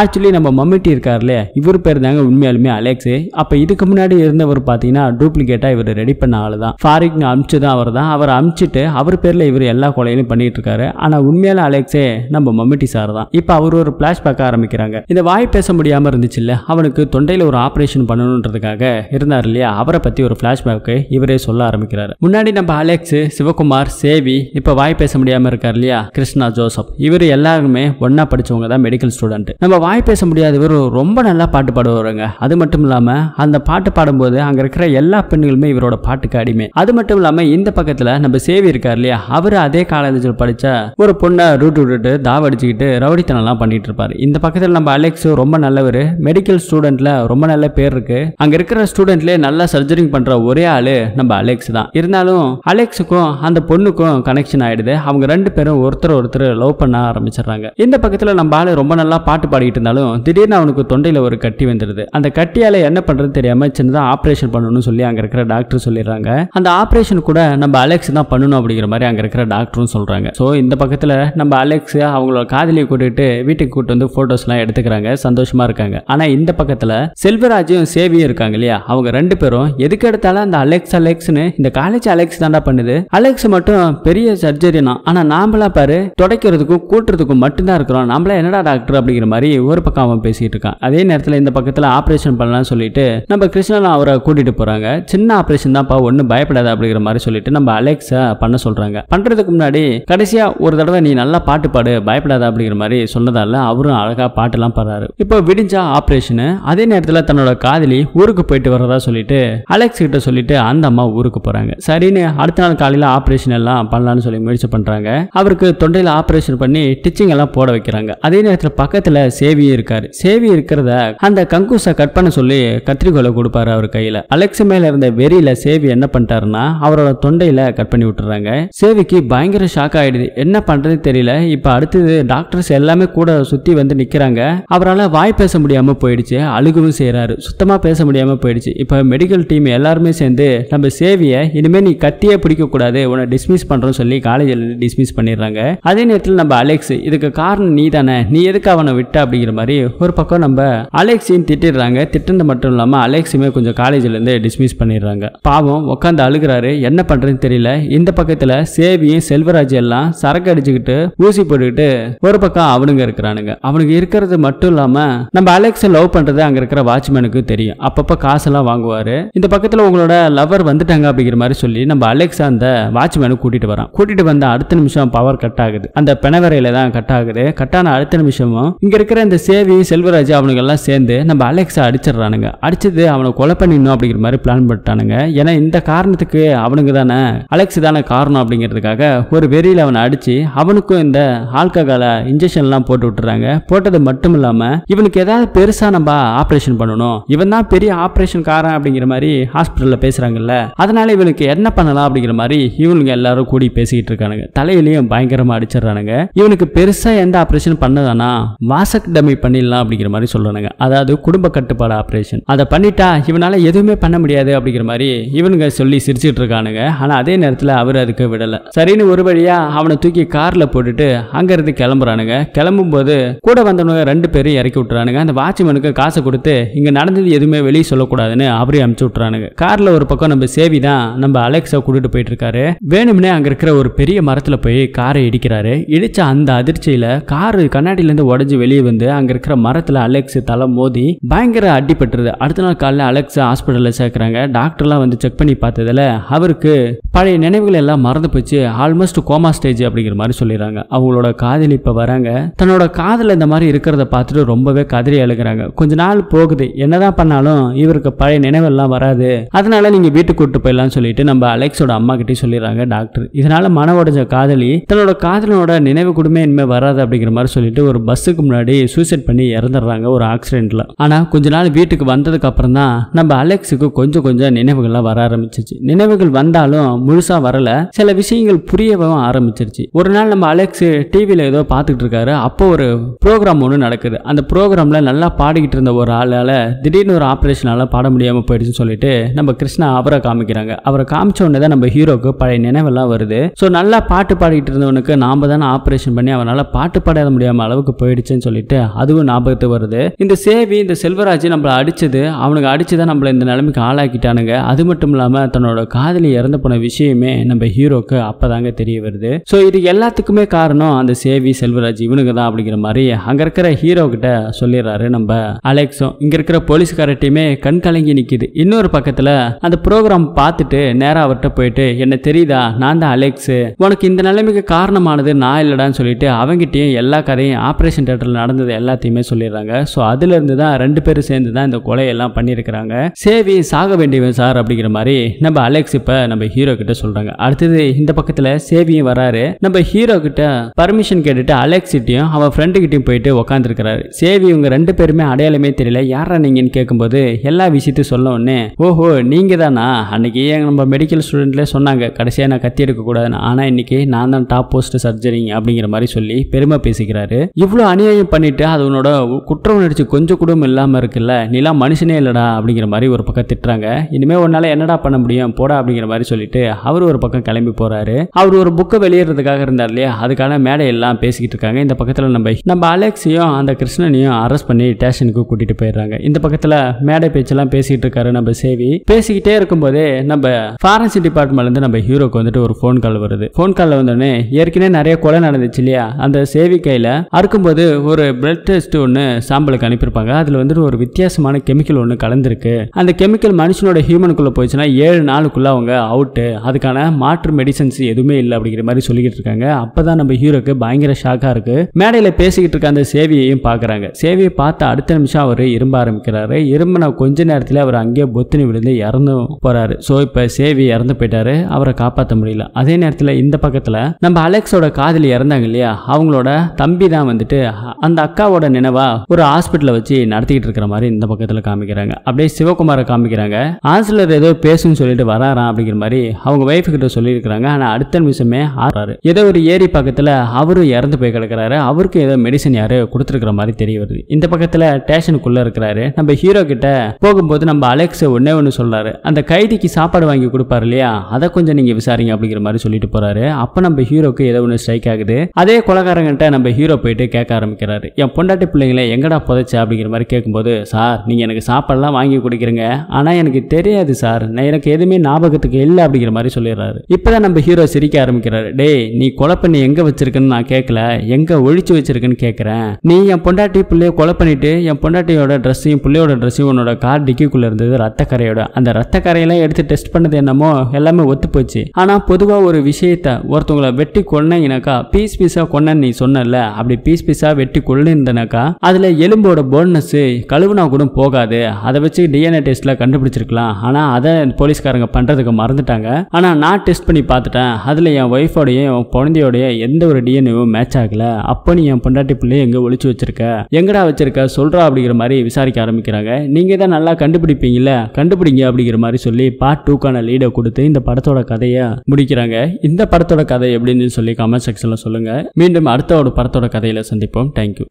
ஆக்சுவலி நம்ம மம்மிட்டி இருக்கார்லே இவர் பேர் தாங்க உண்மையாலுமே அலெக்ஸு அப்போ இதுக்கு முன்னாடி இருந்தவர் பார்த்தீங்கன்னா டூப்ளிகேட்டாக இவர் ரெடி பண்ண ஆள் தான் ஃபாரிக் அமிச்சு தான் அவர் தான் அவர் அமிச்சுட்டு அவர் பேரில் இவர் எல்லா கொலையிலும் பண்ணிகிட்டு இருக்காரு ஆனால் உண்மையான அலெக்ஸே நம்ம மம்மிட்டி சார் தான் இப்போ அவர் ஒரு ஃப்ளாஷ்பேக் ஆரம்பிக்கிறாங்க இந்த வாய் பேச முடியாமல் இருந்துச்சு இல்லை அவனுக்கு தொண்டையில் ஒரு ஆப்ரேஷன் பண்ணணுன்றதுக்காக இருந்தார் இல்லையா அவரை பற்றி ஒரு ஃப்ளாஷ்பேக்கு இவரே சொல்ல ஆரம்பிக்கிறாரு முன்னாடி நம்ம அலெக்ஸ் சிவகுமார் சேவி இப்போ வாய் பேச முடியாமல் இருக்கார் இல்லையா கிருஷ்ணா ஜோசப் இவர் எல்லாருமே ஒன்னா படிச்சவங்க தான் மெடிக்கல் ஸ்டூடெண்ட் நம்ம வாய் பேச முடியாத இவர் ரொம்ப நல்லா பாட்டு பாடுவாருங்க அது மட்டும் இல்லாமல் அந்த பாட்டு பாடும்போது அங்கே இருக்கிற எல்லா பெண்களுமே இவரோட பாட்டுக்கு அடிமை அது மட்டும் இல்லாமல் இந்த பக்கத்தில் நம்ம சேவி இருக்கார் இல்லையா அவர் அதே காலேஜில் படித்த ஒரு பொண்ணை ரூட் விட்டுட்டு தாவடிச்சுக்கிட்டு ரவுடித்தனம்லாம் பண்ணிட்டு இருப்பாரு இந்த பக்கத்தில் நம்ம அலெக்ஸ் ரொம்ப நல்லவர் மெடிக்கல் ஸ்டூடெண்ட்ல ரொம்ப நல்ல பேர் இருக்கு அங்க இருக்கிற ஸ்டூடெண்ட்லேயே நல்லா சர்ஜரிங் பண்ற ஒரே ஆளு நம்ம அலெக்ஸ் தான் இருந்தாலும் அலெக்ஸுக்கும் அந்த பொண்ணுக்கும் கனெக்ஷன் ஆயிடுது அவங்க ரெண்டு பேரும் ஒருத்தர் ஒருத்தர் லவ் பண்ண ஆரம்பிச்சிடுறாங்க இந்த பக்கத்தில் நம்ம ஆளு ரொம்ப நல்லா பாட்டு பாடிக்கிட்டு இருந்தாலும் திடீர்னு அவனுக்கு தொண்டையில் ஒரு கட்டி வந்துடுது அந்த கட்டியால என்ன பண்றது தெரியாம சின்னதாக ஆப்ரேஷன் பண்ணணும்னு சொல்லி அங்க இருக்கிற டாக்டர் சொல்லிடுறாங்க அந்த ஆப்ரேஷன் கூட நம்ம அலெக்ஸ் தான் பண்ணணும் அப்படிங்கிற மாதிரி அங்க இருக்கிற டாக்டரும் சொல்றாங்க ஸோ இந்த பக்கத்தில் நம்ம அலெக்ஸ் அவங்களோட காதலியை கூட்டிட்டு வீட்டுக்கு கூட்டு வந்து ஃபோட்டோஸ்லாம் எடுத்துக்கிறாங்க சந்தோஷமாக இருக்காங்க ஆனால் இந்த பக்கத்தில் செல்வராஜும் சேவியும் இருக்காங்க இல்லையா அவங்க ரெண்டு பேரும் எதுக்கு எடுத்தாலும் அந்த அலெக்ஸ் அலெக்ஸ்னு இந்த காலேஜ் அலெக்ஸ் தாண்டா பண்ணுது அலெக்ஸ் மட்டும் பெரிய சர்ஜரி தான் ஆனால் நாமளா பாரு துடைக்கிறதுக்கும் கூட்டுறதுக்கும் மட்டும்தான் இருக்கிறோம் நம்மளா என்னடா டாக்டர் அப்படிங்கிற மாதிரி ஒரு பக்கம் அவன் பேசிட்டு இருக்கான் அதே நேரத்தில் இந்த பக்கத்தில் ஆப்ரேஷன் பண்ணலாம்னு சொல்லிட்டு நம்ம கிருஷ்ணன் அவரை கூட்டிட்டு போறாங்க சின்ன ஆப்ரேஷன் தான்ப்பா ஒன்றும் பயப்படாத அப்படிங்கிற மாதிரி சொல்லிட்டு நம்ம அலெக்ஸா பண்ண சொல்றாங்க பண்றதுக்கு முன்னாடி கடைசியா ஒரு தடவை நீ நல்லா பாட்டு பாடு பயப்படாத அப்படிங்கிற மாதிரி சொன்னதால அவரும் அழகாக பாட்டுலாம் பாடுறாரு இப்போ விடிஞ்சா ஆப்ரேஷனு அதே நேரத்தில் தன்னோட காதலி ஊருக்கு போயிட்டு வர்றதா சொல்லிட்டு அலெக்ஸ் கிட்ட சொல்லிட்டு அந்த அம்மா ஊருக்கு போகிறாங்க சரின்னு அடுத்த நாள் காலையில் ஆப்ரேஷன் எல்லாம் பண்ணலான்னு சொல்லி முயற்சி பண்ணுறாங்க அவருக்கு தொண்டையில் ஆப்ரேஷன் பண்ணி டிச்சிங் எல்லாம் போட வைக்கிறாங்க அதே நேரத்தில் பக்கத்தில் சேவி இருக்காரு சேவி இருக்கிறத அந்த கங்குசை கட் பண்ண சொல்லி கத்திரிக்கோலை கொடுப்பாரு அவர் கையில அலெக்ஸ் மேல இருந்த வெறியில சேவி என்ன பண்ணிட்டாருன்னா அவரோட தொண்டையில கட் பண்ணி விட்டுறாங்க சேவிக்கு பயங்கர ஷாக் ஆயிடுது என்ன பண்றதுன்னு தெரியல இப்போ அடுத்தது டாக்டர்ஸ் எல்லாமே கூட சுற்றி வந்து நிற்கிறாங்க அவரால் வாய் பேச முடியாமல் போயிடுச்சு அழுகவும் செய்கிறாரு சுத்தமாக பேச முடியாமல் போயிடுச்சு இப்போ மெடிக்கல் டீம் எல்லாருமே சேர்ந்து நம்ம சேவியை இனிமேல் நீ கத்தியே பிடிக்கக்கூடாது உன்னை டிஸ்மிஸ் பண்றோம் சொல்லி காலேஜில் டிஸ்மிஸ் பண்ணிடுறாங்க அதே நேரத்தில் நம்ம அலெக்ஸ் இதுக்கு காரணம் நீ தானே நீ எதுக்கு அவனை விட்ட அப்படிங்கிற மாதிரி ஒரு பக்கம் நம்ம அலெக்ஸையும் திட்டிடுறாங்க திட்டினது மட்டும் இல்லாமல் அலெக்ஸுமே கொஞ்சம் இருந்து டிஸ்மிஸ் பண்ணிடுறாங்க பாவம் உட்காந்து அழுகிறாரு என்ன பண்ணுறதுன்னு தெரியல இந்த பக்கத்தில் சேவியும் செல்வராஜ் எல்லாம் சரக்கு அடிச்சுக்கிட்டு ஊசி போட்டுக்கிட்டு ஒரு பக்கம் அவனுங்க இருக்கிறானுங்க அவனுக்கு இருக்கிறது மட்டும் இல்லாம நம்ம அலெக்ஸை லவ் பண்றது அங்க இருக்கிற வாட்ச்மேனுக்கு தெரியும் அப்பப்ப காசெல்லாம் வாங்குவாரு இந்த பக்கத்துல உங்களோட லவர் வந்துட்டாங்க அப்படிங்கிற மாதிரி சொல்லி நம்ம அலெக்ஸ் அந்த வாட்ச்மேனு கூட்டிட்டு வரான் கூட்டிட்டு வந்த அடுத்த நிமிஷம் பவர் கட் ஆகுது அந்த பிணவரையில தான் கட் ஆகுது கட் ஆன அடுத்த நிமிஷமும் இங்க இருக்கிற இந்த சேவி செல்வராஜ் அவனுங்க எல்லாம் சேர்ந்து நம்ம அலெக்ஸை அடிச்சிடுறானுங்க அடிச்சது அவனை கொலை பண்ணிடணும் அப்படிங்கிற மாதிரி பிளான் பண்ணிட்டானுங்க ஏன்னா இந்த காரணத்துக்கு அவனுங்க தானே அலெக்ஸ் தானே காரணம் அப்படிங்கிறதுக்காக ஒரு வெறியில் அவனை அடி அடித்து அவனுக்கும் இந்த ஆல்கஹாலை இன்ஜெக்ஷன்லாம் போட்டு விட்டுறாங்க போட்டது மட்டும் இல்லாமல் இவனுக்கு ஏதாவது பெருசாக நம்ம ஆப்ரேஷன் பண்ணணும் இவன் தான் பெரிய ஆப்ரேஷன் காரன் அப்படிங்கிற மாதிரி ஹாஸ்பிட்டலில் பேசுகிறாங்கல்ல அதனால இவனுக்கு என்ன பண்ணலாம் அப்படிங்கிற மாதிரி இவனுங்க எல்லாரும் கூடி பேசிக்கிட்டு இருக்கானுங்க தலையிலையும் பயங்கரமாக அடிச்சிடுறானுங்க இவனுக்கு பெருசாக எந்த ஆப்ரேஷன் பண்ணதானா வாசக் டமி பண்ணிடலாம் அப்படிங்கிற மாதிரி சொல்கிறானுங்க அதாவது குடும்ப கட்டுப்பாடு ஆப்ரேஷன் அதை பண்ணிட்டா இவனால் எதுவுமே பண்ண முடியாது அப்படிங்கிற மாதிரி இவனுங்க சொல்லி சிரிச்சிட்டு இருக்கானுங்க ஆனால் அதே நேரத்தில் அவர் அதுக்கு விடலை சரின்னு ஒரு வழியாக அவனை தூக்கி காரில் போட்டுட்டு அங்கேருந்து கிளம்புறானுங்க கிளம்பும்போது கூட வந்தவனுங்க ரெண்டு பேரும் இறக்கி விட்றானுங்க அந்த வாட்ச்மேனுக்கு காசை கொடுத்து இங்கே நடந்தது எதுவுமே வெளியே சொல்லக்கூடாதுன்னு அப்படியே அமுச்சு விட்றானுங்க காரில் ஒரு பக்கம் நம்ம சேவி தான் நம்ம அலெக்ஸை கூட்டிட்டு போயிட்டு இருக்காரு வேணும்னே அங்கே இருக்கிற ஒரு பெரிய மரத்தில் போய் காரை இடிக்கிறாரு இடிச்ச அந்த அதிர்ச்சியில் காரு கண்ணாடியிலேருந்து உடஞ்சி வெளியே வந்து அங்கே இருக்கிற மரத்தில் அலெக்ஸ் தலை மோதி பயங்கர அடிபட்டுருது அடுத்த நாள் காலையில் அலெக்ஸ் ஹாஸ்பிட்டலில் சேர்க்குறாங்க டாக்டர்லாம் வந்து செக் பண்ணி பார்த்ததில் அவருக்கு பழைய நினைவுகள் எல்லாம் மறந்து போச்சு ஆல்மோஸ்ட் கோமா ஸ்டேஜ் அப்படிங்கிற மாதிரி சொல்லிடுறாங்க அவங்களோட காதலி இப்போ வராங்க தன்னோட காதல் இந்த மாதிரி இருக்கிறத பார்த்துட்டு ரொம்பவே கதறி அழுகிறாங்க கொஞ்ச நாள் போகுது என்னதான் பண்ணாலும் இவருக்கு பழைய நினைவெல்லாம் வராது அதனால நீங்க வீட்டுக்கு கூட்டு போயிடலாம்னு சொல்லிட்டு நம்ம அலெக்ஸோட அம்மா கிட்டே சொல்லிடுறாங்க டாக்டர் இதனால மன உடஞ்ச காதலி தன்னோட காதலோட நினைவு கூடமே இனிமேல் வராது அப்படிங்கிற மாதிரி சொல்லிட்டு ஒரு பஸ்ஸுக்கு முன்னாடி சூசைட் பண்ணி இறந்துடுறாங்க ஒரு ஆக்சிடென்ட்ல ஆனா கொஞ்ச நாள் வீட்டுக்கு வந்ததுக்கு அப்புறம் தான் நம்ம அலெக்ஸுக்கு கொஞ்சம் கொஞ்சம் நினைவுகள்லாம் வர ஆரம்பிச்சிச்சு நினைவுகள் வந்தாலும் முழுசா வரல சில விஷயங்கள் புரியவும் ஆரம்பிச்சிருச்சு இருந்துச்சு ஒரு நாள் நம்ம அலெக்ஸ் டிவியில் ஏதோ பார்த்துட்டு இருக்காரு அப்போ ஒரு ப்ரோக்ராம் ஒன்று நடக்குது அந்த ப்ரோக்ராமில் நல்லா பாடிக்கிட்டு இருந்த ஒரு ஆளால் திடீர்னு ஒரு ஆப்ரேஷனால் பாட முடியாமல் போயிடுச்சுன்னு சொல்லிட்டு நம்ம கிருஷ்ணா அவரை காமிக்கிறாங்க அவரை காமிச்ச உடனே தான் நம்ம ஹீரோக்கு பழைய நினைவெல்லாம் வருது ஸோ நல்லா பாட்டு பாடிக்கிட்டு இருந்தவனுக்கு நாம தானே ஆப்ரேஷன் பண்ணி அவனால் பாட்டு பாடாத முடியாமல் அளவுக்கு போயிடுச்சுன்னு சொல்லிட்டு அதுவும் ஞாபகத்து வருது இந்த சேவி இந்த செல்வராஜ் நம்மளை அடிச்சது அவனுக்கு அடிச்சுதான் தான் நம்மளை இந்த நிலைமைக்கு ஆளாக்கிட்டானுங்க அது மட்டும் இல்லாமல் தன்னோட காதலி இறந்து போன விஷயமே நம்ம ஹீரோக்கு அப்போதாங்க தெரிய வருது ஸோ இது எல்லாத்துக்குமே காரணம் அந்த சேவி செல்வராஜ் இவனுக்கு தான் அப்படிங்கிற மாதிரி அங்கே இருக்கிற ஹீரோ கிட்ட சொல்லிடுறாரு நம்ம அலெக்ஸும் இங்கே இருக்கிற போலீஸ்கார டீமே கண் கலங்கி நிற்கிது இன்னொரு பக்கத்தில் அந்த ப்ரோக்ராம் பார்த்துட்டு நேராக அவர்கிட்ட போயிட்டு என்ன தெரியுதா நான் தான் அலெக்ஸு உனக்கு இந்த நிலைமைக்கு காரணமானது நான் இல்லைடான்னு சொல்லிட்டு அவங்ககிட்டயும் எல்லா கதையும் ஆப்ரேஷன் தேட்டரில் நடந்தது எல்லாத்தையுமே சொல்லிடுறாங்க ஸோ அதுலேருந்து தான் ரெண்டு பேரும் சேர்ந்து தான் இந்த கொலையெல்லாம் பண்ணியிருக்கிறாங்க சேவி சாக வேண்டியவன் சார் அப்படிங்கிற மாதிரி நம்ம அலெக்ஸ் இப்போ நம்ம ஹீரோ கிட்ட சொல்கிறாங்க அடுத்தது இந்த பக்கத்தில் சேவியும் வராரு நம்ம ஹீரோ கிட்ட பர்மிஷன் கேட்டுட்டு அலெக்ஸிட்டையும் அவன் கிட்டையும் போயிட்டு உக்காந்துருக்கிறாரு சேவி இவங்க ரெண்டு பேருமே அடையாளமே தெரியல யாரா நீங்கன்னு கேட்கும்போது எல்லா விஷயத்தையும் சொல்ல உடனே ஓஹோ நீங்க தானா அன்னைக்கு நம்ம மெடிக்கல் ஸ்டூடெண்ட்லேயே சொன்னாங்க கடைசியாக நான் கத்தி எடுக்கக்கூடாதுன்னு ஆனால் இன்னைக்கு நான் தான் டாப் போஸ்ட் சர்ஜரி அப்படிங்கிற மாதிரி சொல்லி பெருமை பேசிக்கிறாரு இவ்வளோ அநியாயம் பண்ணிட்டு உன்னோட குற்ற உணர்ச்சி கொஞ்சம் கூட இல்லாமல் இருக்குல்ல நீலாம் மனுஷனே இல்லடா அப்படிங்கிற மாதிரி ஒரு பக்கம் திட்டுறாங்க இனிமேல் உன்னால என்னடா பண்ண முடியும் போடா அப்படிங்கிற மாதிரி சொல்லிட்டு அவர் ஒரு பக்கம் கிளம்பி போறாரு அவர் ஒரு புக்கை வெளியிடுறதுக்கு பண்ணுறதுக்காக இருந்தார் இல்லையா அதுக்கான மேடையெல்லாம் பேசிக்கிட்டு இருக்காங்க இந்த பக்கத்தில் நம்ம நம்ம அலெக்ஸையும் அந்த கிருஷ்ணனையும் அரெஸ்ட் பண்ணி ஸ்டேஷனுக்கு கூட்டிகிட்டு போயிடுறாங்க இந்த பக்கத்தில் மேடை பேச்செல்லாம் பேசிக்கிட்டு இருக்காரு நம்ம சேவி பேசிக்கிட்டே இருக்கும்போதே நம்ம ஃபாரன்சிக் டிபார்ட்மெண்ட்லேருந்து நம்ம ஹீரோக்கு வந்துட்டு ஒரு ஃபோன் கால் வருது ஃபோன் காலில் வந்தோடனே ஏற்கனவே நிறைய கொலை நடந்துச்சு இல்லையா அந்த சேவி கையில் அறுக்கும்போது ஒரு பிளட் டெஸ்ட் ஒன்று சாம்பிளுக்கு அனுப்பியிருப்பாங்க அதில் வந்துட்டு ஒரு வித்தியாசமான கெமிக்கல் ஒன்று கலந்துருக்கு அந்த கெமிக்கல் மனுஷனோட ஹியூமனுக்குள்ளே போயிடுச்சுன்னா ஏழு நாளுக்குள்ளே அவங்க அவுட்டு அதுக்கான மாற்று மெடிசன்ஸ் எதுவுமே இல்லை அப்படிங்கிற மாதிரி சொல்லிக்கிட்டு பேசிக்கிட்டு இருக்காங்க அப்பதான் நம்ம ஹீரோக்கு பயங்கர ஷாக்கா இருக்கு மேடையில பேசிக்கிட்டு இருக்க அந்த சேவியையும் பாக்குறாங்க சேவியை பார்த்து அடுத்த நிமிஷம் அவர் இரும்ப ஆரம்பிக்கிறாரு இரும்பின கொஞ்ச நேரத்துல அவர் அங்கேயே பொத்தினி விழுந்து இறந்து போறாரு ஸோ இப்ப சேவி இறந்து போயிட்டாரு அவரை காப்பாற்ற முடியல அதே நேரத்துல இந்த பக்கத்துல நம்ம அலெக்ஸோட காதலி இறந்தாங்க இல்லையா அவங்களோட தம்பி தான் வந்துட்டு அந்த அக்காவோட நினைவா ஒரு ஹாஸ்பிட்டல வச்சு நடத்திக்கிட்டு இருக்கிற மாதிரி இந்த பக்கத்துல காமிக்கிறாங்க அப்படியே சிவகுமாரை காமிக்கிறாங்க ஆன்சலர் ஏதோ பேசுன்னு சொல்லிட்டு வராராம் அப்படிங்கிற மாதிரி அவங்க வைஃப் கிட்ட சொல்லியிருக்கிறாங்க ஆனா அடுத்த நிமிஷமே ஆறாரு ஏதோ ஒரு ஏரி பக்கத்தில் அவரும் இறந்து போய் கிடக்கிறாரு அவருக்கு ஏதோ மெடிசன் யாரு கொடுத்துருக்குற மாதிரி தெரிய வருது இந்த பக்கத்தில் ஸ்டேஷனுக்குள்ளே இருக்கிறாரு நம்ம ஹீரோ கிட்ட போகும்போது நம்ம அலெக்ஸ் ஒன்னே ஒன்று சொல்கிறாரு அந்த கைதிக்கு சாப்பாடு வாங்கி கொடுப்பாரு இல்லையா அதை கொஞ்சம் நீங்கள் விசாரிங்க அப்படிங்கிற மாதிரி சொல்லிட்டு போகிறாரு அப்போ நம்ம ஹீரோக்கு ஏதோ ஒன்று ஸ்ட்ரைக் ஆகுது அதே கொலகாரங்கிட்ட நம்ம ஹீரோ போயிட்டு கேட்க ஆரம்பிக்கிறாரு என் பொண்டாட்டி பிள்ளைங்களை எங்கடா புதைச்ச அப்படிங்கிற மாதிரி கேட்கும்போது சார் நீங்கள் எனக்கு சாப்பாடெல்லாம் வாங்கி கொடுக்குறீங்க ஆனால் எனக்கு தெரியாது சார் நான் எனக்கு எதுவுமே ஞாபகத்துக்கு இல்லை அப்படிங்கிற மாதிரி சொல்லிடுறாரு இப்போ தான் நம்ம ஹீரோ சிரிக்க ஆரம்பிக்கிறாரு டேய் நீ கொலப்பண்ணி பண்ணி எங்க வச்சிருக்கன்னு நான் கேட்கல எங்க ஒழிச்சு வச்சிருக்குன்னு கேட்குறேன் நீ என் பொண்டாட்டி பிள்ளைய கொலை பண்ணிட்டு என் பொண்டாட்டியோட ட்ரெஸ்ஸையும் பிள்ளையோட ட்ரெஸ்ஸையும் உன்னோட கார் டிக்கிக்குள்ள இருந்தது ரத்தக்கரையோட அந்த ரத்தக்கரையெல்லாம் எடுத்து டெஸ்ட் பண்ணது என்னமோ எல்லாமே ஒத்து போச்சு ஆனா பொதுவா ஒரு விஷயத்த ஒருத்தவங்களை வெட்டி கொன்னீங்கனாக்கா பீஸ் பீஸா கொன்னன்னு நீ சொன்ன அப்படி பீஸ் பீஸா வெட்டி கொள்ளுனாக்கா அதுல எலும்போட போன்னஸ் கழுவுனா கூட போகாது அதை வச்சு டிஎன்ஏ டெஸ்ட்ல கண்டுபிடிச்சிருக்கலாம் ஆனா அதை போலீஸ்காரங்க பண்றதுக்கு மறந்துட்டாங்க ஆனா நான் டெஸ்ட் பண்ணி பார்த்துட்டேன் அதுல என் ஒய்ஃபோடையும் உன் குழந்தையோடைய எந்த ஒரு டிஎன்ஏவும் மேட்ச் ஆகல அப்போ நீ என் பொண்டாட்டி பிள்ளைய எங்கே ஒழிச்சு வச்சிருக்க எங்கடா வச்சிருக்க சொல்றா அப்படிங்கிற மாதிரி விசாரிக்க ஆரம்பிக்கிறாங்க நீங்க தான் நல்லா கண்டுபிடிப்பீங்கல்ல கண்டுபிடிங்க அப்படிங்கிற மாதிரி சொல்லி பார்ட் டூக்கான லீடை கொடுத்து இந்த படத்தோட கதையை முடிக்கிறாங்க இந்த படத்தோட கதை எப்படின்னு சொல்லி கமெண்ட் செக்ஷன்ல சொல்லுங்க மீண்டும் அடுத்த ஒரு படத்தோட கதையில சந்திப்போம் தேங்க்யூ